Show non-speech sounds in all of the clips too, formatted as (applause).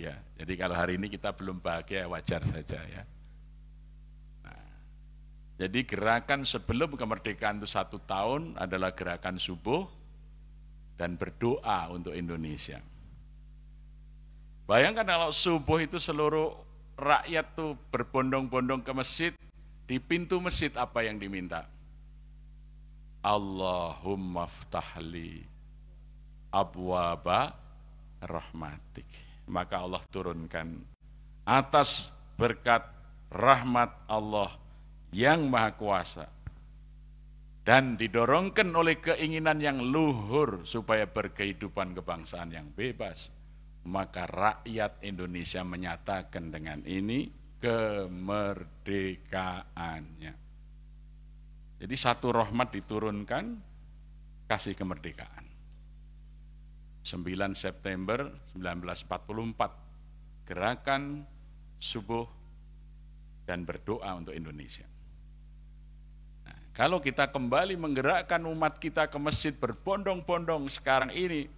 Ya, jadi kalau hari ini kita belum bahagia wajar saja ya. Nah, jadi gerakan sebelum kemerdekaan itu satu tahun adalah gerakan subuh dan berdoa untuk Indonesia. Bayangkan kalau subuh itu seluruh rakyat tuh berbondong-bondong ke masjid, di pintu masjid apa yang diminta? Allahumma ftahli abwaba rahmatik maka Allah turunkan atas berkat rahmat Allah yang Maha Kuasa dan didorongkan oleh keinginan yang luhur supaya berkehidupan kebangsaan yang bebas. Maka rakyat Indonesia menyatakan dengan ini kemerdekaannya. Jadi satu rahmat diturunkan, kasih kemerdekaan. 9 September 1944, gerakan subuh dan berdoa untuk Indonesia. Nah, kalau kita kembali menggerakkan umat kita ke masjid berbondong-bondong sekarang ini,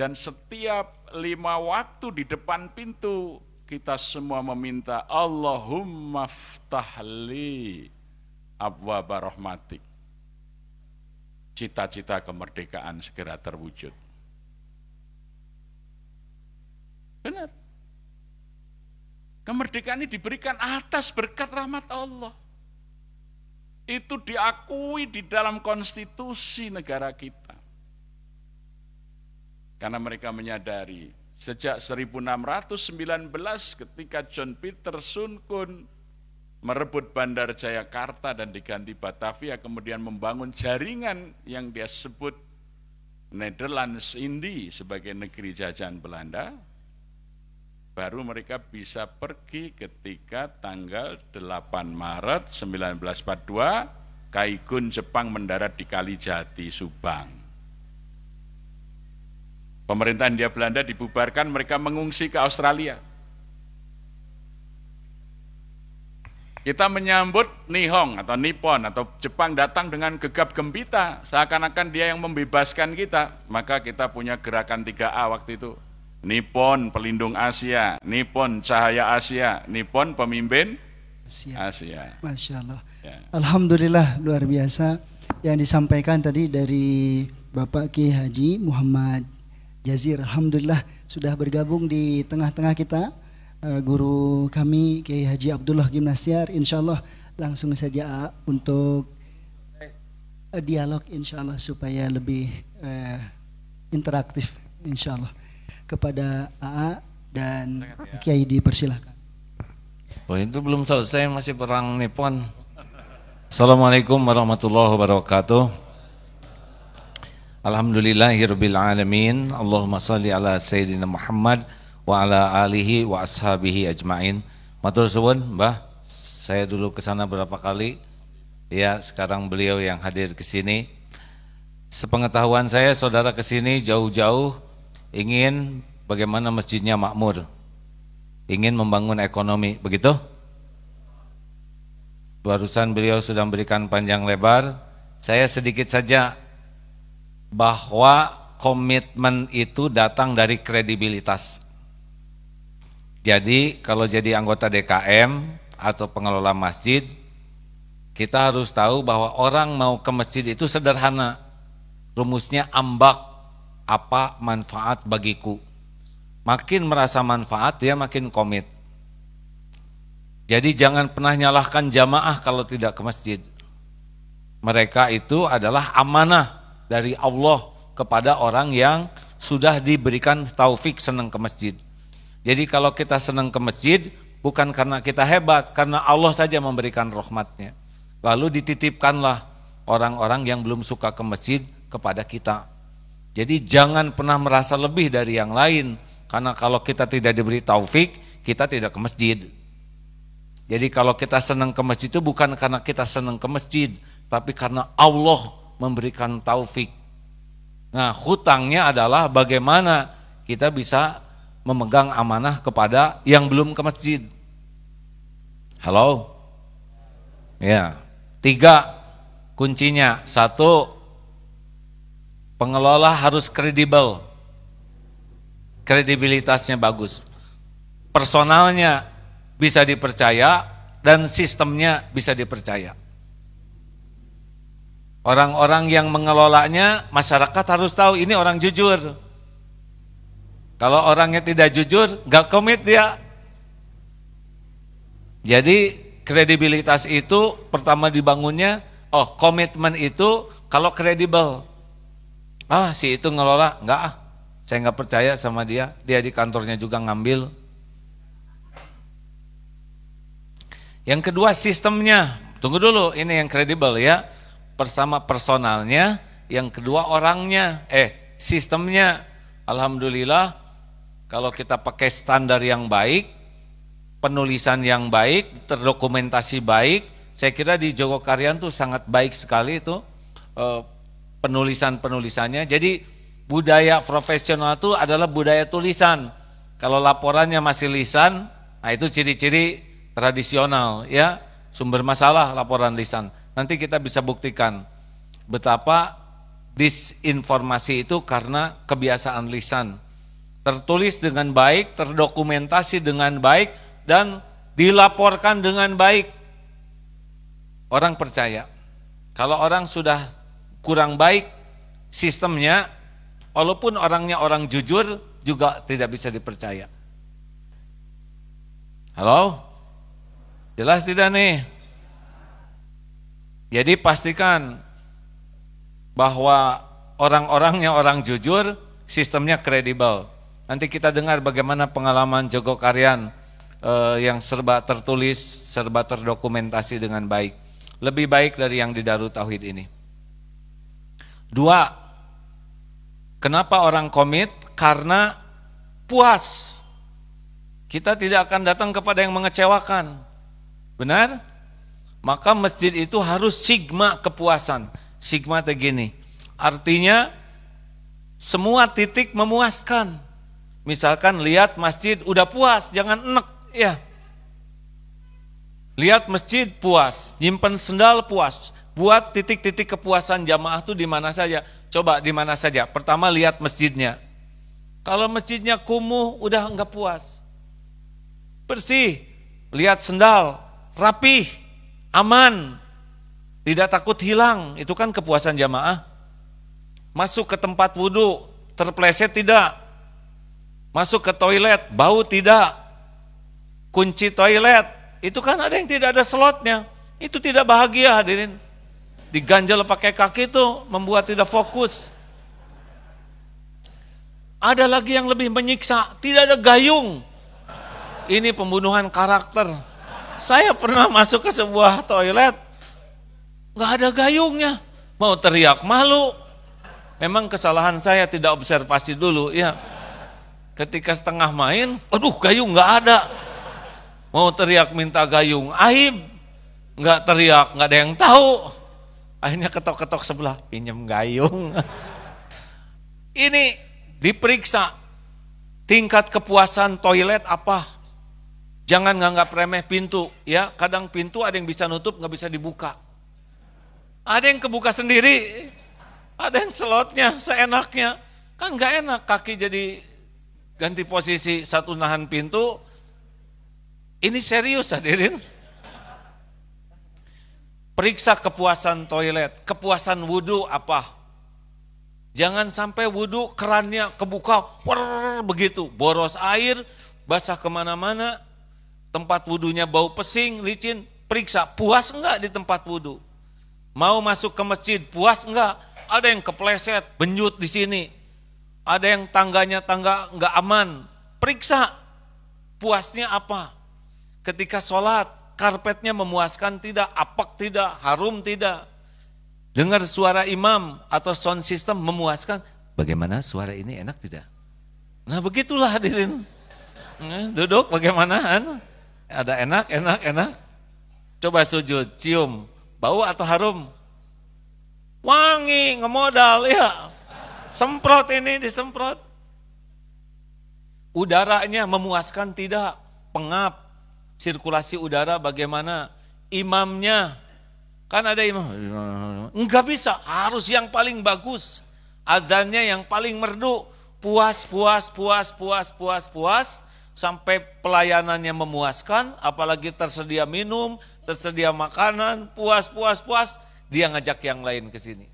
dan setiap lima waktu di depan pintu, kita semua meminta, Allahumma ftahli abwa rahmatik. Cita-cita kemerdekaan segera terwujud. Benar. Kemerdekaan ini diberikan atas berkat rahmat Allah. Itu diakui di dalam konstitusi negara kita. Karena mereka menyadari sejak 1619 ketika John Peter Sun merebut Bandar Jayakarta dan diganti Batavia, kemudian membangun jaringan yang dia sebut Netherlands Indi sebagai negeri jajahan Belanda, baru mereka bisa pergi ketika tanggal 8 Maret 1942 Kaigun Jepang mendarat di Kalijati, Subang. Pemerintahan Dia Belanda dibubarkan, mereka mengungsi ke Australia. Kita menyambut Nihong atau Nippon atau Jepang datang dengan gegap gembita, seakan-akan dia yang membebaskan kita. Maka kita punya gerakan 3A waktu itu, Nippon pelindung Asia, Nippon cahaya Asia, Nippon pemimpin Asia. Asia. Masya Allah. Ya. Alhamdulillah luar biasa yang disampaikan tadi dari Bapak Ki Haji Muhammad Jazir. Alhamdulillah sudah bergabung di tengah-tengah kita eh, guru kami Kiai Haji Abdullah Gimnasiar, Insya Allah langsung saja untuk eh, dialog insya Allah supaya lebih uh, interaktif insya Allah kepada AA dan ya. Kiai dipersilahkan. Oh itu belum selesai masih perang Nippon. Assalamualaikum warahmatullahi wabarakatuh. Alhamdulillahirabbil alamin. Allahumma salli ala sayyidina Muhammad wa ala alihi wa ashabihi ajmain. Matur suwun, Mbah. Saya dulu ke sana berapa kali. Ya, sekarang beliau yang hadir ke sini. Sepengetahuan saya saudara ke sini jauh-jauh ingin bagaimana masjidnya makmur, ingin membangun ekonomi, begitu? Barusan beliau sudah memberikan panjang lebar, saya sedikit saja bahwa komitmen itu datang dari kredibilitas. Jadi kalau jadi anggota DKM atau pengelola masjid, kita harus tahu bahwa orang mau ke masjid itu sederhana. Rumusnya ambak apa manfaat bagiku. Makin merasa manfaat dia makin komit. Jadi jangan pernah nyalahkan jamaah kalau tidak ke masjid. Mereka itu adalah amanah dari Allah kepada orang yang sudah diberikan taufik senang ke masjid. Jadi kalau kita senang ke masjid bukan karena kita hebat, karena Allah saja memberikan rahmatnya. Lalu dititipkanlah orang-orang yang belum suka ke masjid kepada kita jadi jangan pernah merasa lebih dari yang lain karena kalau kita tidak diberi taufik, kita tidak ke masjid. Jadi kalau kita senang ke masjid itu bukan karena kita senang ke masjid, tapi karena Allah memberikan taufik. Nah, hutangnya adalah bagaimana kita bisa memegang amanah kepada yang belum ke masjid. Halo? Ya. Tiga kuncinya. Satu, Pengelola harus kredibel. Kredibilitasnya bagus. Personalnya bisa dipercaya dan sistemnya bisa dipercaya. Orang-orang yang mengelolanya, masyarakat harus tahu ini orang jujur. Kalau orangnya tidak jujur, nggak komit dia. Jadi kredibilitas itu pertama dibangunnya, oh komitmen itu kalau kredibel. Ah si itu ngelola, enggak ah. Saya enggak percaya sama dia, dia di kantornya juga ngambil. Yang kedua sistemnya, tunggu dulu ini yang kredibel ya. bersama personalnya, yang kedua orangnya, eh sistemnya. Alhamdulillah kalau kita pakai standar yang baik, penulisan yang baik, terdokumentasi baik, saya kira di Jogokarian tuh sangat baik sekali itu. Eh, penulisan-penulisannya. Jadi budaya profesional itu adalah budaya tulisan. Kalau laporannya masih lisan, nah itu ciri-ciri tradisional ya, sumber masalah laporan lisan. Nanti kita bisa buktikan betapa disinformasi itu karena kebiasaan lisan. Tertulis dengan baik, terdokumentasi dengan baik, dan dilaporkan dengan baik. Orang percaya. Kalau orang sudah kurang baik sistemnya, walaupun orangnya orang jujur juga tidak bisa dipercaya. Halo? Jelas tidak nih? Jadi pastikan bahwa orang-orangnya orang jujur, sistemnya kredibel. Nanti kita dengar bagaimana pengalaman Joko Karyan eh, yang serba tertulis, serba terdokumentasi dengan baik. Lebih baik dari yang di Darut Tauhid ini. Dua, kenapa orang komit? Karena puas. Kita tidak akan datang kepada yang mengecewakan. Benar? Maka masjid itu harus sigma kepuasan. Sigma begini. Artinya semua titik memuaskan. Misalkan lihat masjid udah puas, jangan enek ya. Lihat masjid puas, nyimpen sendal puas, Buat titik-titik kepuasan jamaah tuh di mana saja. Coba di mana saja. Pertama lihat masjidnya. Kalau masjidnya kumuh udah nggak puas. Bersih, lihat sendal, rapih, aman, tidak takut hilang. Itu kan kepuasan jamaah. Masuk ke tempat wudhu, terpleset tidak. Masuk ke toilet, bau tidak. Kunci toilet, itu kan ada yang tidak ada slotnya. Itu tidak bahagia hadirin diganjal pakai kaki itu membuat tidak fokus. Ada lagi yang lebih menyiksa, tidak ada gayung. Ini pembunuhan karakter. Saya pernah masuk ke sebuah toilet, nggak ada gayungnya. Mau teriak malu. Memang kesalahan saya tidak observasi dulu, ya. Ketika setengah main, aduh gayung nggak ada. Mau teriak minta gayung, aib. Nggak teriak, nggak ada yang tahu. Akhirnya ketok-ketok sebelah, pinjam gayung. Ini diperiksa tingkat kepuasan toilet apa. Jangan nganggap remeh pintu ya. Kadang pintu ada yang bisa nutup nggak bisa dibuka. Ada yang kebuka sendiri, ada yang slotnya seenaknya. Kan nggak enak kaki jadi ganti posisi satu nahan pintu. Ini serius hadirin. Periksa kepuasan toilet, kepuasan wudhu apa. Jangan sampai wudhu kerannya kebuka, warr, begitu. Boros air, basah kemana-mana, tempat wudhunya bau pesing, licin. Periksa, puas enggak di tempat wudhu? Mau masuk ke masjid, puas enggak? Ada yang kepleset, benjut di sini. Ada yang tangganya tangga enggak aman. Periksa, puasnya apa? Ketika sholat, karpetnya memuaskan tidak, apak tidak, harum tidak. Dengar suara imam atau sound system memuaskan, bagaimana suara ini enak tidak? Nah begitulah hadirin. Eh, duduk bagaimana? Eh, ada enak, enak, enak. Coba sujud, cium. Bau atau harum? Wangi, ngemodal, ya. Semprot ini, disemprot. Udaranya memuaskan tidak, pengap, sirkulasi udara bagaimana imamnya kan ada imam Enggak bisa harus yang paling bagus azannya yang paling merdu puas puas puas puas puas puas sampai pelayanannya memuaskan apalagi tersedia minum tersedia makanan puas puas puas dia ngajak yang lain ke sini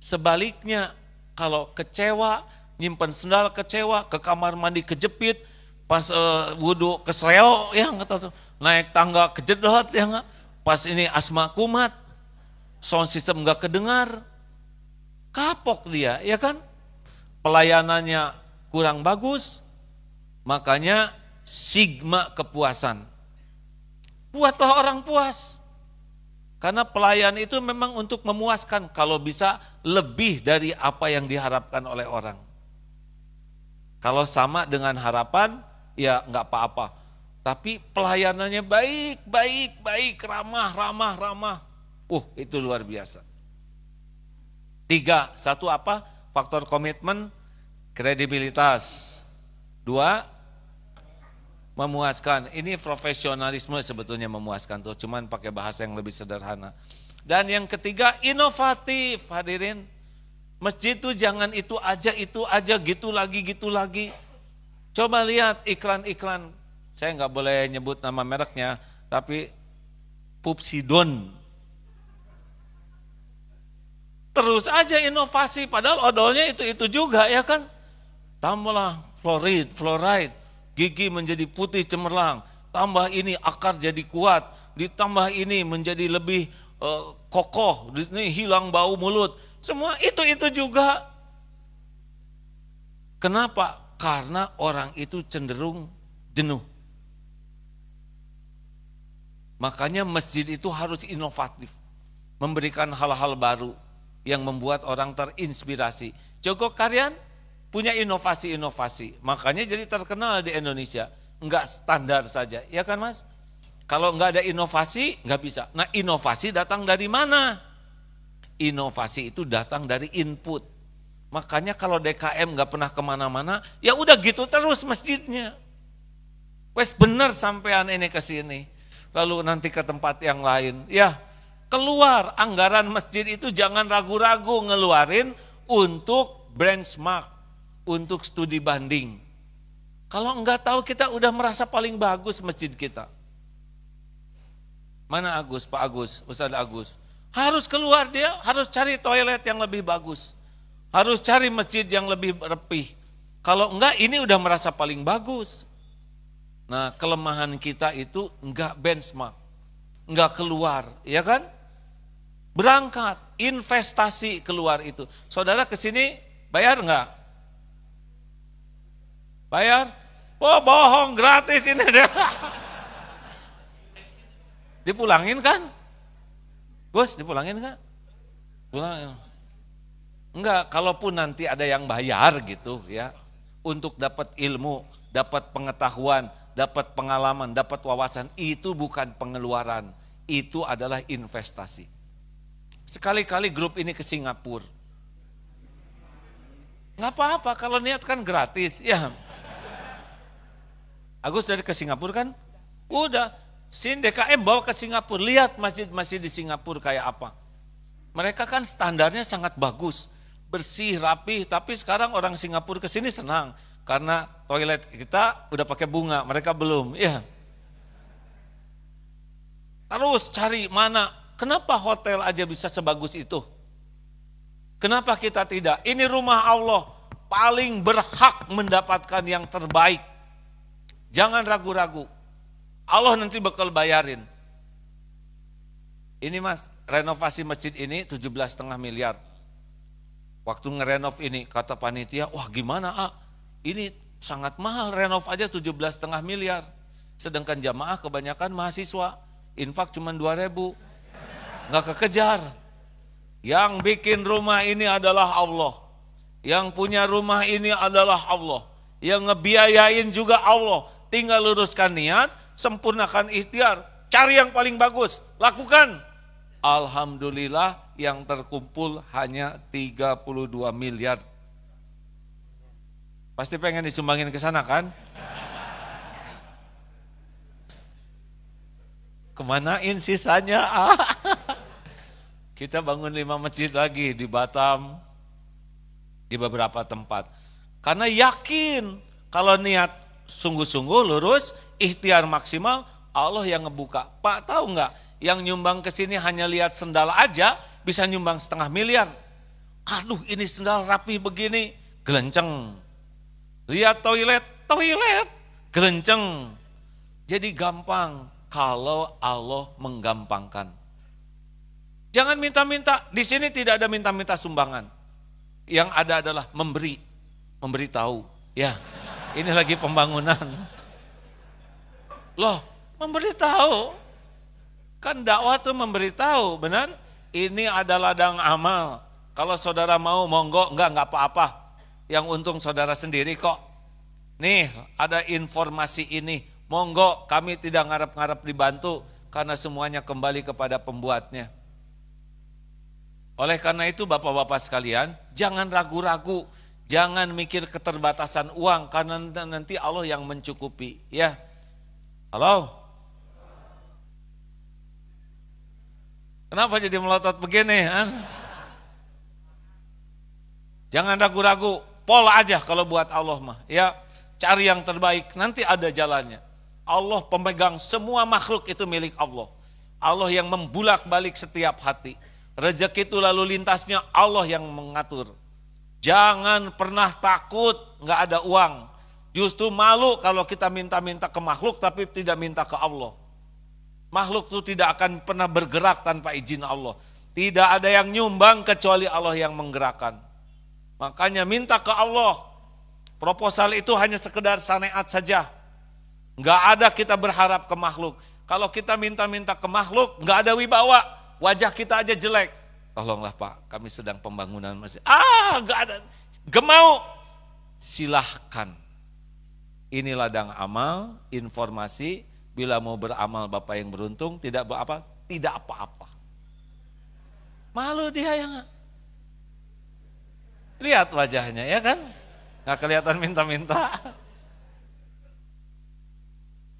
sebaliknya kalau kecewa nyimpen sendal kecewa ke kamar mandi kejepit pas uh, eh, wudhu kesleo ya nggak tahu naik tangga kejedot ya nggak pas ini asma kumat sound system nggak kedengar kapok dia ya kan pelayanannya kurang bagus makanya sigma kepuasan buatlah orang puas karena pelayan itu memang untuk memuaskan kalau bisa lebih dari apa yang diharapkan oleh orang kalau sama dengan harapan ya nggak apa-apa. Tapi pelayanannya baik, baik, baik, ramah, ramah, ramah. Uh, itu luar biasa. Tiga, satu apa? Faktor komitmen, kredibilitas. Dua, memuaskan. Ini profesionalisme sebetulnya memuaskan tuh, cuman pakai bahasa yang lebih sederhana. Dan yang ketiga, inovatif, hadirin. Masjid itu jangan itu aja, itu aja, gitu lagi, gitu lagi Coba lihat iklan-iklan, saya nggak boleh nyebut nama mereknya, tapi Pupsidon. Terus aja inovasi, padahal odolnya itu-itu juga ya kan. Tambahlah fluoride, fluoride, gigi menjadi putih cemerlang, tambah ini akar jadi kuat, ditambah ini menjadi lebih uh, kokoh, ini hilang bau mulut. Semua itu-itu juga. Kenapa? Karena orang itu cenderung jenuh. Makanya masjid itu harus inovatif, memberikan hal-hal baru yang membuat orang terinspirasi. Joko Karyan punya inovasi-inovasi, makanya jadi terkenal di Indonesia. Enggak standar saja, ya kan mas? Kalau enggak ada inovasi, enggak bisa. Nah inovasi datang dari mana? Inovasi itu datang dari input Makanya kalau DKM nggak pernah kemana-mana, ya udah gitu terus masjidnya. Wes bener sampean ini ke sini, lalu nanti ke tempat yang lain. Ya keluar anggaran masjid itu jangan ragu-ragu ngeluarin untuk benchmark, untuk studi banding. Kalau nggak tahu kita udah merasa paling bagus masjid kita. Mana Agus, Pak Agus, Ustaz Agus. Harus keluar dia, harus cari toilet yang lebih bagus. Harus cari masjid yang lebih repih. Kalau enggak ini udah merasa paling bagus. Nah kelemahan kita itu enggak benchmark. Enggak keluar, ya kan? Berangkat, investasi keluar itu. Saudara ke sini bayar enggak? Bayar? Oh bohong, gratis ini deh. (laughs) Dipulangin kan? Gus, dipulangin kan? Pulangin. Enggak, kalaupun nanti ada yang bayar gitu ya, untuk dapat ilmu, dapat pengetahuan, dapat pengalaman, dapat wawasan, itu bukan pengeluaran, itu adalah investasi. Sekali-kali grup ini ke Singapura. Nggak apa-apa, kalau niat kan gratis, ya. Agus dari ke Singapura kan? Udah, sin DKM bawa ke Singapura, lihat masjid-masjid di Singapura kayak apa. Mereka kan standarnya sangat bagus, bersih, rapih, tapi sekarang orang Singapura ke sini senang karena toilet kita udah pakai bunga, mereka belum, ya. Terus cari mana, kenapa hotel aja bisa sebagus itu? Kenapa kita tidak? Ini rumah Allah paling berhak mendapatkan yang terbaik. Jangan ragu-ragu. Allah nanti bakal bayarin. Ini mas, renovasi masjid ini 17,5 miliar. Waktu ngerenov ini, kata panitia, wah gimana ah, ini sangat mahal, renov aja 17,5 miliar. Sedangkan jamaah kebanyakan mahasiswa, infak cuma dua ribu, nggak kekejar. Yang bikin rumah ini adalah Allah. Yang punya rumah ini adalah Allah. Yang ngebiayain juga Allah. Tinggal luruskan niat, sempurnakan ikhtiar, cari yang paling bagus, lakukan. Alhamdulillah yang terkumpul hanya 32 miliar. Pasti pengen disumbangin ke sana kan? Kemanain sisanya? Ah. (laughs) Kita bangun lima masjid lagi di Batam, di beberapa tempat. Karena yakin kalau niat sungguh-sungguh lurus, ikhtiar maksimal, Allah yang ngebuka. Pak tahu nggak? yang nyumbang ke sini hanya lihat sendal aja bisa nyumbang setengah miliar. Aduh ini sendal rapi begini, gelenceng. Lihat toilet, toilet, gelenceng. Jadi gampang kalau Allah menggampangkan. Jangan minta-minta, di sini tidak ada minta-minta sumbangan. Yang ada adalah memberi, memberi tahu. Ya, ini lagi pembangunan. Loh, memberi tahu. Kan dakwah tuh memberitahu, benar? Ini ada ladang amal. Kalau saudara mau monggo, enggak enggak apa-apa. Yang untung saudara sendiri kok. Nih, ada informasi ini. Monggo, kami tidak ngarep-ngarep dibantu karena semuanya kembali kepada pembuatnya. Oleh karena itu Bapak-bapak sekalian, jangan ragu-ragu, jangan mikir keterbatasan uang karena nanti Allah yang mencukupi, ya. Halo? Kenapa jadi melotot begini? Kan? Jangan ragu-ragu, pola aja kalau buat Allah mah. Ya, cari yang terbaik, nanti ada jalannya. Allah pemegang semua makhluk itu milik Allah. Allah yang membulak balik setiap hati. Rezeki itu lalu lintasnya Allah yang mengatur. Jangan pernah takut nggak ada uang. Justru malu kalau kita minta-minta ke makhluk tapi tidak minta ke Allah. Makhluk itu tidak akan pernah bergerak tanpa izin Allah. Tidak ada yang nyumbang kecuali Allah yang menggerakkan. Makanya minta ke Allah. Proposal itu hanya sekedar saneat saja. Enggak ada kita berharap ke makhluk. Kalau kita minta-minta ke makhluk, enggak ada wibawa. Wajah kita aja jelek. Tolonglah Pak, kami sedang pembangunan masih. Ah, enggak ada. Gemau. Silahkan. Ini ladang amal, informasi, Bila mau beramal Bapak yang beruntung, tidak apa tidak apa-apa. Malu dia yang lihat wajahnya ya kan? Nggak kelihatan minta-minta.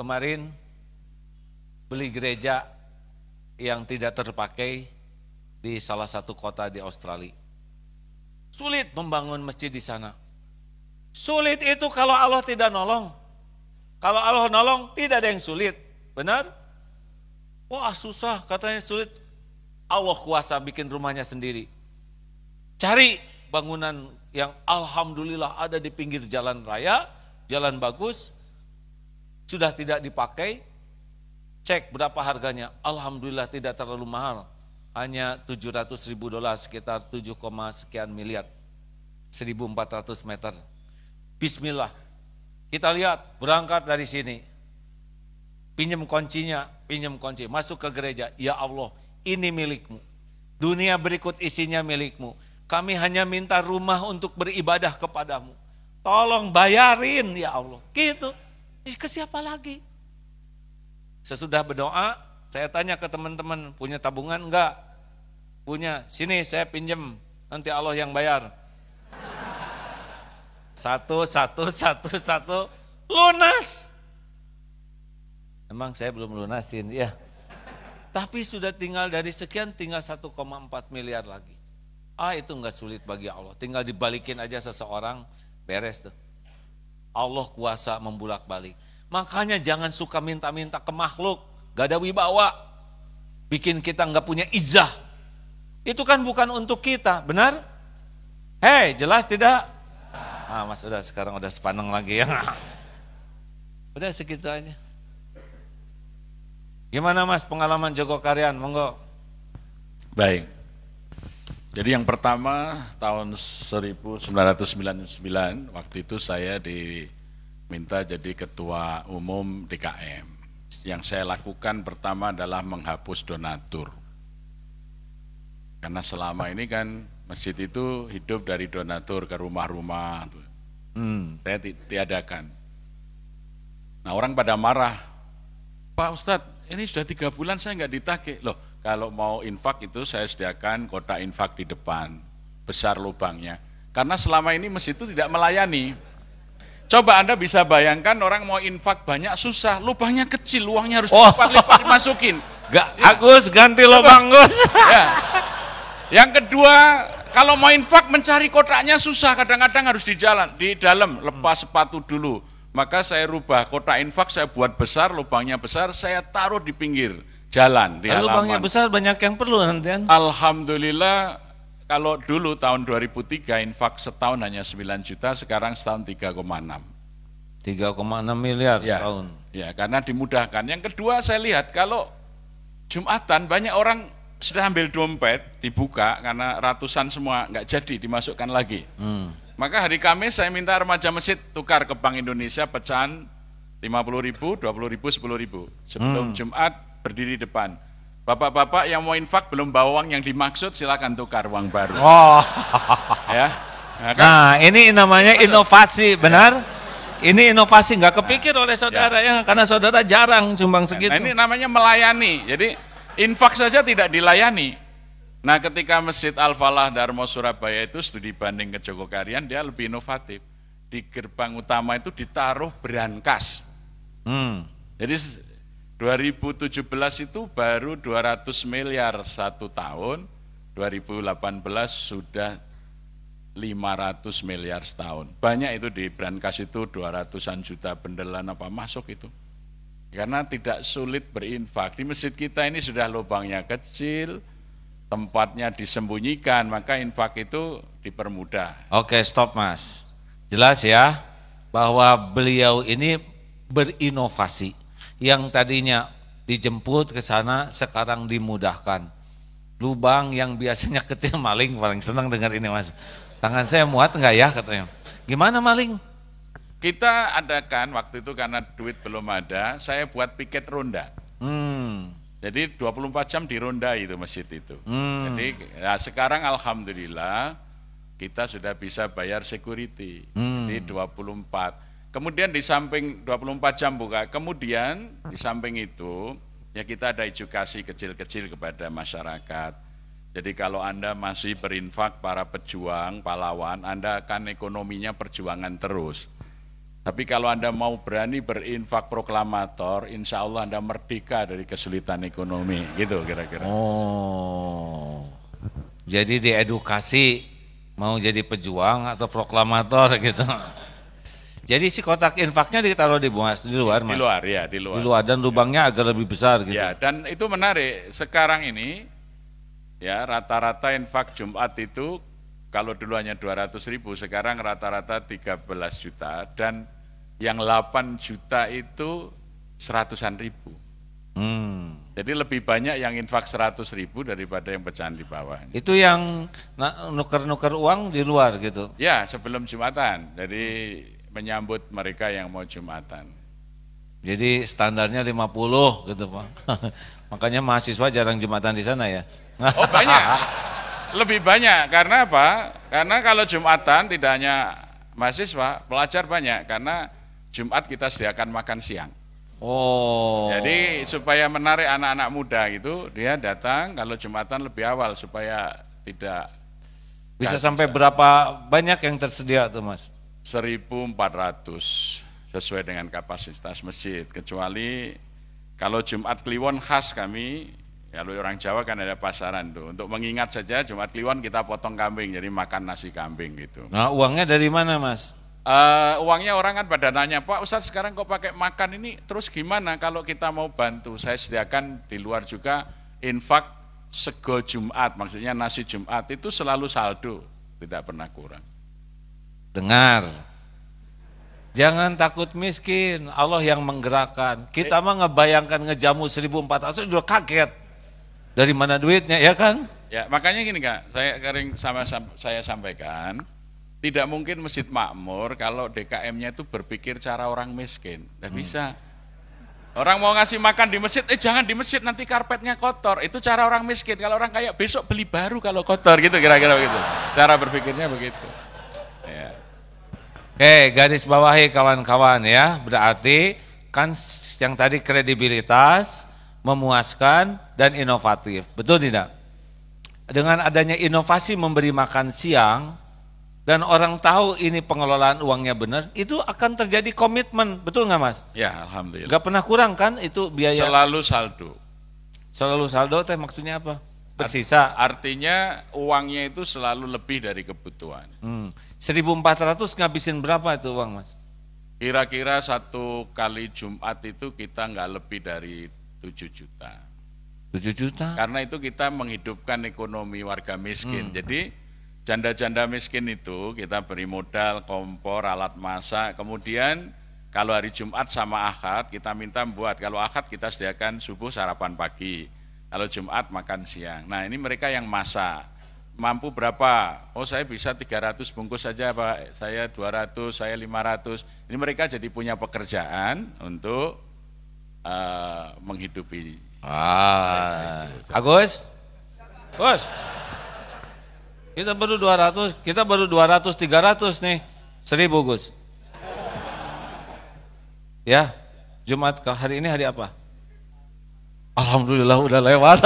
Kemarin beli gereja yang tidak terpakai di salah satu kota di Australia. Sulit membangun masjid di sana. Sulit itu kalau Allah tidak nolong. Kalau Allah nolong, tidak ada yang sulit. Benar? Wah susah, katanya sulit. Allah kuasa bikin rumahnya sendiri. Cari bangunan yang alhamdulillah ada di pinggir jalan raya, jalan bagus, sudah tidak dipakai, cek berapa harganya. Alhamdulillah tidak terlalu mahal, hanya 700 ribu dolar sekitar 7, sekian miliar, 1400 meter. Bismillah, kita lihat, berangkat dari sini. Pinjam kuncinya, pinjam kunci. Masuk ke gereja, ya Allah, ini milikmu. Dunia berikut isinya milikmu. Kami hanya minta rumah untuk beribadah kepadamu. Tolong bayarin ya Allah. Gitu. Ke siapa lagi? Sesudah berdoa, saya tanya ke teman-teman, punya tabungan enggak? Punya, sini saya pinjam, nanti Allah yang bayar. Satu, satu, satu, satu, lunas. Emang saya belum lunasin, ya. Tapi sudah tinggal dari sekian, tinggal 1,4 miliar lagi. Ah itu nggak sulit bagi Allah, tinggal dibalikin aja seseorang, beres tuh. Allah kuasa membulak balik. Makanya jangan suka minta-minta ke makhluk, gak ada wibawa. Bikin kita nggak punya izah. Itu kan bukan untuk kita, benar? Hei, jelas tidak? ah mas udah sekarang udah sepaneng lagi ya udah segitu aja gimana mas pengalaman Joko Karyan? monggo baik jadi yang pertama tahun 1999 waktu itu saya diminta jadi ketua umum DKM. Yang saya lakukan pertama adalah menghapus donatur. Karena selama ini kan Masjid itu hidup dari donatur ke rumah-rumah. Hmm. Saya ti tiadakan. Nah orang pada marah, Pak Ustadz ini sudah tiga bulan saya nggak ditake. Loh kalau mau infak itu saya sediakan kotak infak di depan, besar lubangnya. Karena selama ini masjid itu tidak melayani. Coba Anda bisa bayangkan orang mau infak banyak susah, lubangnya kecil, uangnya harus oh. lipat masukin. Gak, ya. Agus ganti lubang Gus. Ya. Yang kedua, kalau mau infak mencari kotaknya susah, kadang-kadang harus di jalan, di dalam, lepas sepatu dulu. Maka saya rubah kotak infak, saya buat besar, lubangnya besar, saya taruh di pinggir jalan, di Lalu halaman. Lubangnya besar, banyak yang perlu nanti. Alhamdulillah, kalau dulu tahun 2003 infak setahun hanya 9 juta, sekarang setahun 3,6. 3,6 miliar ya, setahun. Ya, karena dimudahkan. Yang kedua saya lihat kalau Jumatan banyak orang sudah ambil dompet dibuka karena ratusan semua nggak jadi dimasukkan lagi. Hmm. Maka hari Kamis saya minta remaja masjid tukar ke Bank Indonesia pecahan 50 ribu, 20 ribu, 10 ribu. Sebelum hmm. Jumat berdiri depan. Bapak-bapak yang mau infak belum bawa uang yang dimaksud silakan tukar uang baru. Oh. ya. Nah, nah ini namanya inovasi, ya. benar? Ini inovasi nggak kepikir nah, oleh saudara ya. ya karena saudara jarang sumbang nah, segitu. Nah, ini namanya melayani. Jadi infak saja tidak dilayani. Nah ketika Masjid Al-Falah Darmo Surabaya itu studi banding ke Jogokarian, dia lebih inovatif. Di gerbang utama itu ditaruh berangkas. Hmm. Jadi 2017 itu baru 200 miliar satu tahun, 2018 sudah 500 miliar setahun. Banyak itu di brankas itu 200-an juta bendelan apa masuk itu. Karena tidak sulit berinfak. Di masjid kita ini sudah lubangnya kecil, tempatnya disembunyikan, maka infak itu dipermudah. Oke, stop Mas. Jelas ya bahwa beliau ini berinovasi. Yang tadinya dijemput ke sana sekarang dimudahkan. Lubang yang biasanya kecil (laughs) maling paling senang dengar ini Mas. Tangan saya muat enggak ya katanya. Gimana maling? Kita adakan waktu itu karena duit belum ada, saya buat piket ronda. Hmm. Jadi 24 jam di ronda itu masjid itu. Hmm. Jadi ya sekarang alhamdulillah kita sudah bisa bayar security. Hmm. Jadi 24. Kemudian di samping 24 jam buka, kemudian di samping itu ya kita ada edukasi kecil-kecil kepada masyarakat. Jadi kalau Anda masih berinfak para pejuang, pahlawan, Anda akan ekonominya perjuangan terus. Tapi kalau Anda mau berani berinfak proklamator, insya Allah Anda merdeka dari kesulitan ekonomi, gitu kira-kira. Oh, jadi diedukasi mau jadi pejuang atau proklamator gitu. Jadi si kotak infaknya ditaruh di, mas, di luar, mas. Di luar, ya, di luar. Di luar dan lubangnya ya. agak lebih besar gitu. Ya, dan itu menarik. Sekarang ini ya rata-rata infak Jumat itu kalau dulu hanya 200 ribu, sekarang rata-rata 13 juta dan yang 8 juta itu seratusan ribu. Hmm. Jadi lebih banyak yang infak seratus ribu daripada yang pecahan di bawah. Itu yang nuker-nuker uang di luar gitu? Ya, sebelum Jumatan. Jadi menyambut mereka yang mau Jumatan. Jadi standarnya 50 gitu Pak. (laughs) Makanya mahasiswa jarang Jumatan di sana ya? Oh banyak, lebih banyak. Karena apa? Karena kalau Jumatan tidak hanya mahasiswa, pelajar banyak. Karena Jumat kita sediakan makan siang. Oh. Jadi supaya menarik anak-anak muda gitu, dia datang kalau Jumatan lebih awal supaya tidak bisa sampai berapa banyak yang tersedia tuh Mas? 1400 sesuai dengan kapasitas masjid kecuali kalau Jumat Kliwon khas kami kalau orang Jawa kan ada pasaran tuh. Untuk mengingat saja Jumat Kliwon kita potong kambing, jadi makan nasi kambing gitu. Nah uangnya dari mana mas? Uh, uangnya orang kan pada nanya, Pak Ustadz sekarang kok pakai makan ini, terus gimana kalau kita mau bantu? Saya sediakan di luar juga infak sego Jumat, maksudnya nasi Jumat itu selalu saldo, tidak pernah kurang. Dengar, jangan takut miskin, Allah yang menggerakkan. Kita eh. mah ngebayangkan ngejamu 1400 udah kaget. Dari mana duitnya ya kan? Ya, makanya gini Kak, saya kering sama saya sampaikan, tidak mungkin masjid makmur kalau DKM-nya itu berpikir cara orang miskin. Tidak hmm. bisa. Orang mau ngasih makan di masjid, eh jangan di masjid nanti karpetnya kotor. Itu cara orang miskin. Kalau orang kayak besok beli baru kalau kotor gitu kira-kira begitu. Cara berpikirnya begitu. Ya. Oke, garis bawahi kawan-kawan ya. Berarti kan yang tadi kredibilitas, memuaskan dan inovatif. Betul tidak? Dengan adanya inovasi memberi makan siang, dan orang tahu ini pengelolaan uangnya benar, itu akan terjadi komitmen, betul nggak mas? Ya, alhamdulillah. Gak pernah kurang kan itu biaya? Selalu saldo. Selalu saldo teh maksudnya apa? Bersisa. Artinya uangnya itu selalu lebih dari kebutuhan. Hmm. 1.400 ngabisin berapa itu uang mas? Kira-kira satu kali Jumat itu kita nggak lebih dari 7 juta. 7 juta? Karena itu kita menghidupkan ekonomi warga miskin, hmm. jadi Janda-janda miskin itu kita beri modal, kompor, alat masak, kemudian kalau hari Jumat sama Ahad kita minta buat, kalau Ahad kita sediakan subuh sarapan pagi, kalau Jumat makan siang. Nah ini mereka yang masak, mampu berapa? Oh saya bisa 300 bungkus saja Pak, saya 200, saya 500. Ini mereka jadi punya pekerjaan untuk uh, menghidupi. Ah, nah, Agus? Agus? Kita baru 200, kita baru 200, 300 nih. seribu Gus. Ya, Jumat hari ini hari apa? Alhamdulillah udah lewat.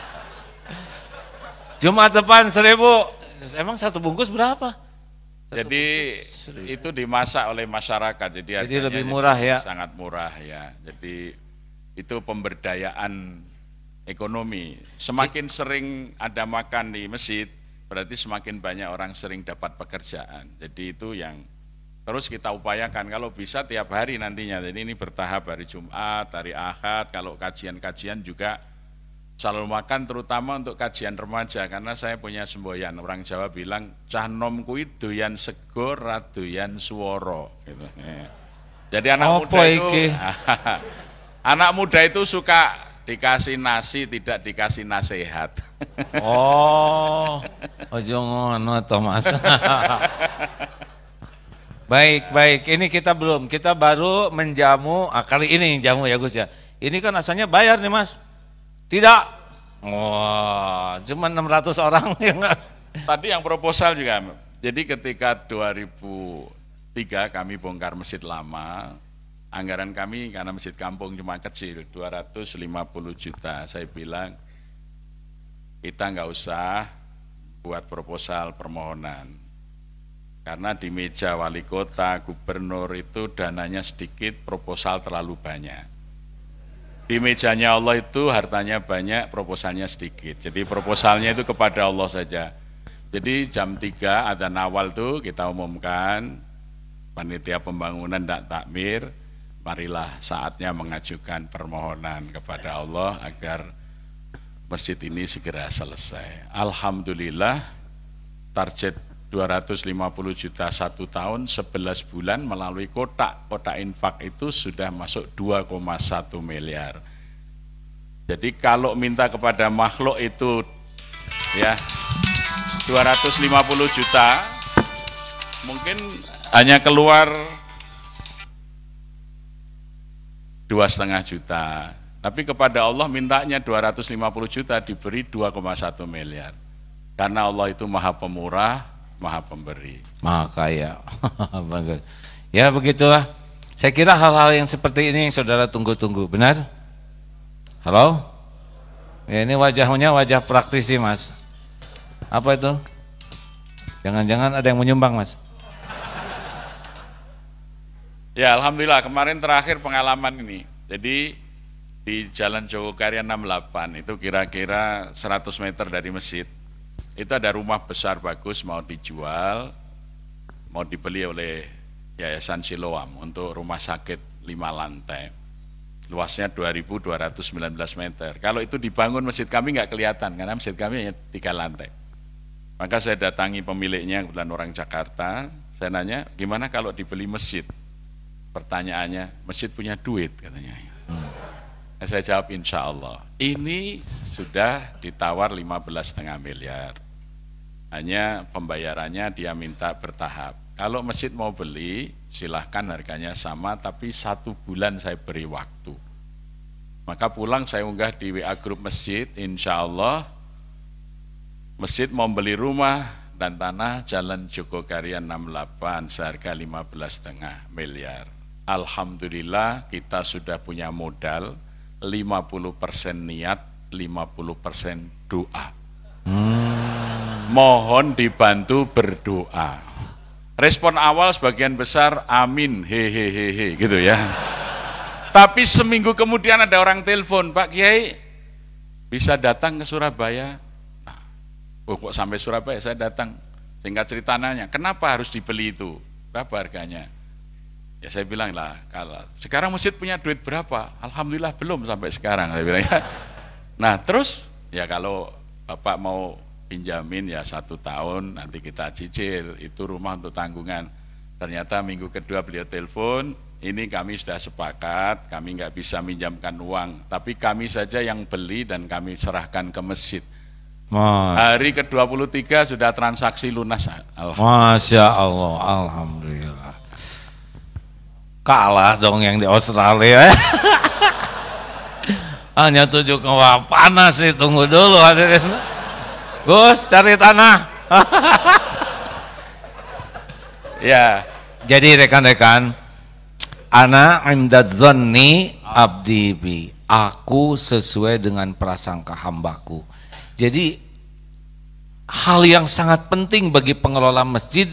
(laughs) Jumat depan seribu. Emang satu bungkus berapa? Satu jadi bungkus itu dimasak oleh masyarakat. Jadi, jadi lebih murah jadi ya. Sangat murah ya. Jadi itu pemberdayaan ekonomi. Semakin sering ada makan di masjid, berarti semakin banyak orang sering dapat pekerjaan. Jadi itu yang terus kita upayakan kalau bisa tiap hari nantinya. Jadi ini bertahap hari Jumat, hari Ahad, kalau kajian-kajian juga selalu makan terutama untuk kajian remaja karena saya punya semboyan orang Jawa bilang cah nom kui doyan sego radoyan suworo gitu. Jadi anak Apa muda itu (laughs) anak muda itu suka dikasih nasi tidak dikasih nasihat. Oh, (laughs) ojo ngono Thomas. Mas. baik, baik. Ini kita belum, kita baru menjamu ah, kali ini jamu ya Gus ya. Ini kan asalnya bayar nih Mas. Tidak. Wah, cuma cuma 600 orang (laughs) yang Tadi yang proposal juga. Jadi ketika tiga kami bongkar masjid lama, anggaran kami karena masjid kampung cuma kecil 250 juta saya bilang kita nggak usah buat proposal permohonan karena di meja wali kota gubernur itu dananya sedikit proposal terlalu banyak di mejanya Allah itu hartanya banyak proposalnya sedikit jadi proposalnya itu kepada Allah saja jadi jam 3 ada nawal tuh kita umumkan panitia pembangunan dan takmir marilah saatnya mengajukan permohonan kepada Allah agar masjid ini segera selesai. Alhamdulillah target 250 juta satu tahun 11 bulan melalui kotak kotak infak itu sudah masuk 2,1 miliar. Jadi kalau minta kepada makhluk itu ya 250 juta mungkin hanya keluar dua setengah juta. Tapi kepada Allah mintanya 250 juta diberi 2,1 miliar. Karena Allah itu maha pemurah, maha pemberi. Maha kaya. (laughs) ya begitulah. Saya kira hal-hal yang seperti ini yang saudara tunggu-tunggu, benar? Halo? Ya, ini wajahnya wajah praktisi mas. Apa itu? Jangan-jangan ada yang menyumbang mas. Ya Alhamdulillah kemarin terakhir pengalaman ini. Jadi di Jalan Jogokarya 68 itu kira-kira 100 meter dari masjid. Itu ada rumah besar bagus mau dijual, mau dibeli oleh Yayasan Siloam untuk rumah sakit 5 lantai. Luasnya 2.219 meter. Kalau itu dibangun masjid kami nggak kelihatan karena masjid kami hanya tiga lantai. Maka saya datangi pemiliknya kebetulan orang Jakarta. Saya nanya, gimana kalau dibeli masjid? pertanyaannya, masjid punya duit katanya. Hmm. saya jawab insya Allah. Ini sudah ditawar 15,5 miliar. Hanya pembayarannya dia minta bertahap. Kalau masjid mau beli, silahkan harganya sama, tapi satu bulan saya beri waktu. Maka pulang saya unggah di WA grup masjid, insya Allah masjid mau beli rumah, dan tanah Jalan Jogokarian 68 seharga 15,5 miliar. Alhamdulillah kita sudah punya modal 50% niat, 50% doa. Hmm. Mohon dibantu berdoa. Respon awal sebagian besar amin, hehehehe gitu ya. Tapi seminggu kemudian ada orang telepon, Pak Kiai bisa datang ke Surabaya. Nah, oh kok sampai Surabaya saya datang. Singkat ceritanya kenapa harus dibeli itu? Berapa harganya? Ya saya bilang lah, kalau sekarang masjid punya duit berapa? Alhamdulillah belum sampai sekarang saya bilang ya. Nah terus ya kalau bapak mau pinjamin ya satu tahun nanti kita cicil itu rumah untuk tanggungan. Ternyata minggu kedua beliau telepon, ini kami sudah sepakat, kami nggak bisa minjamkan uang, tapi kami saja yang beli dan kami serahkan ke masjid. Mas. Hari ke-23 sudah transaksi lunas. Alhamdulillah. Masya Allah, Alhamdulillah kalah dong yang di Australia (laughs) hanya tujuh koma panas sih tunggu dulu hadirin Gus cari tanah (laughs) ya jadi rekan-rekan ana imdad zonni abdi bi aku sesuai dengan prasangka hambaku jadi hal yang sangat penting bagi pengelola masjid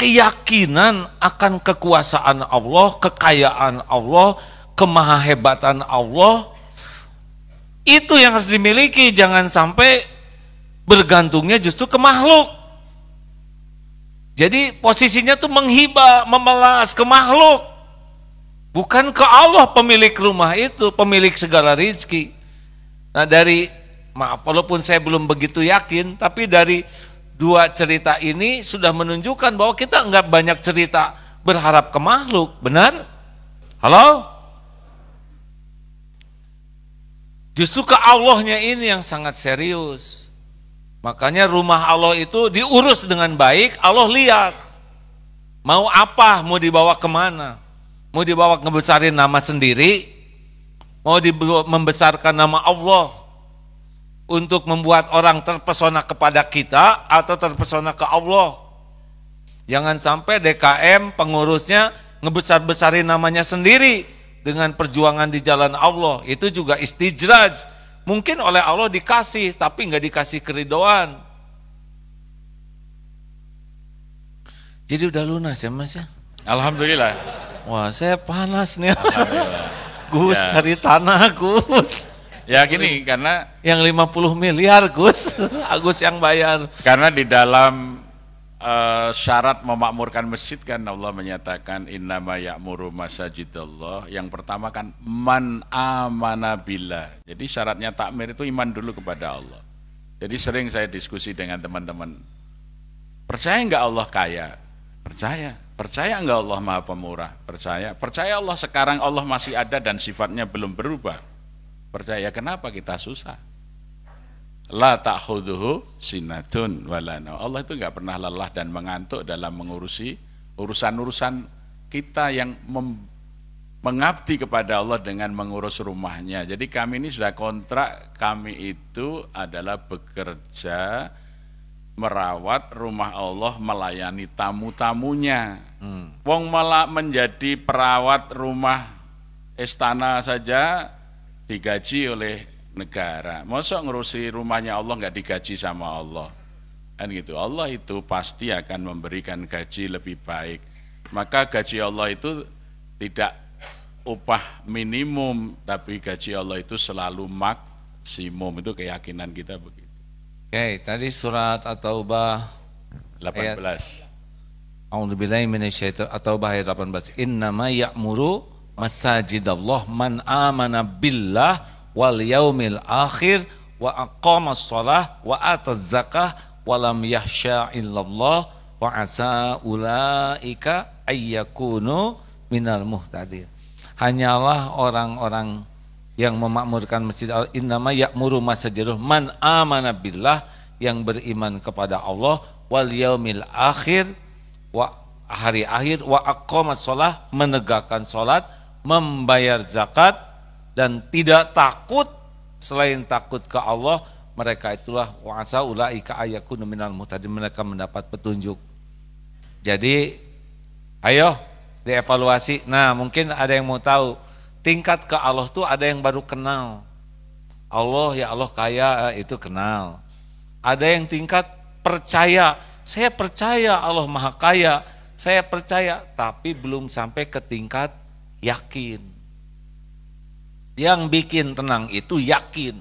keyakinan akan kekuasaan Allah, kekayaan Allah, kemahahebatan Allah, itu yang harus dimiliki. Jangan sampai bergantungnya justru ke makhluk. Jadi posisinya tuh menghibah, memelas ke makhluk. Bukan ke Allah pemilik rumah itu, pemilik segala rizki. Nah dari, maaf walaupun saya belum begitu yakin, tapi dari dua cerita ini sudah menunjukkan bahwa kita enggak banyak cerita berharap ke makhluk, benar? Halo? Justru ke Allahnya ini yang sangat serius. Makanya rumah Allah itu diurus dengan baik, Allah lihat. Mau apa, mau dibawa kemana. Mau dibawa ngebesarin nama sendiri, mau membesarkan nama Allah, untuk membuat orang terpesona kepada kita atau terpesona ke Allah. Jangan sampai DKM pengurusnya ngebesar-besarin namanya sendiri dengan perjuangan di jalan Allah. Itu juga istijraj. Mungkin oleh Allah dikasih, tapi nggak dikasih keridoan. Jadi udah lunas ya mas ya? Alhamdulillah. Wah saya panas nih. (laughs) Gus ya. cari tanah Gus. Ya gini karena yang 50 miliar Gus, (laughs) Agus yang bayar. Karena di dalam uh, syarat memakmurkan masjid kan Allah menyatakan innama ya'muru masajidallah. Yang pertama kan man amana Jadi syaratnya takmir itu iman dulu kepada Allah. Jadi sering saya diskusi dengan teman-teman. Percaya enggak Allah kaya? Percaya. Percaya enggak Allah Maha Pemurah? Percaya. Percaya Allah sekarang Allah masih ada dan sifatnya belum berubah percaya kenapa kita susah la ta'khuduhu sinatun wala Allah itu nggak pernah lelah dan mengantuk dalam mengurusi urusan-urusan kita yang mengabdi kepada Allah dengan mengurus rumahnya. Jadi kami ini sudah kontrak, kami itu adalah bekerja merawat rumah Allah, melayani tamu-tamunya. Hmm. Wong malah menjadi perawat rumah istana saja digaji oleh negara. Mosok ngurusi rumahnya Allah nggak digaji sama Allah. Kan gitu. Allah itu pasti akan memberikan gaji lebih baik. Maka gaji Allah itu tidak upah minimum, tapi gaji Allah itu selalu maksimum. Itu keyakinan kita begitu. Oke, tadi surat At-Taubah 18. Ayat, A'udzubillahi minasyaitonir At-Taubah ayat 18. Innama ya'muru masajid Allah man amana billah wal yaumil akhir wa aqama sholah wa ataz zakah wa lam yahsya illallah wa asa ulaika ayyakunu minal muhtadir hanyalah orang-orang yang memakmurkan masjid Allah innama ya'muru masajidul man amana billah yang beriman kepada Allah wal yaumil akhir wa hari akhir wa aqama sholah menegakkan sholat membayar zakat dan tidak takut selain takut ke Allah mereka itulah wa'asa ulaika ayaku mereka mendapat petunjuk. Jadi ayo dievaluasi. Nah, mungkin ada yang mau tahu tingkat ke Allah tuh ada yang baru kenal. Allah ya Allah kaya itu kenal. Ada yang tingkat percaya. Saya percaya Allah Maha Kaya. Saya percaya tapi belum sampai ke tingkat yakin. Yang bikin tenang itu yakin.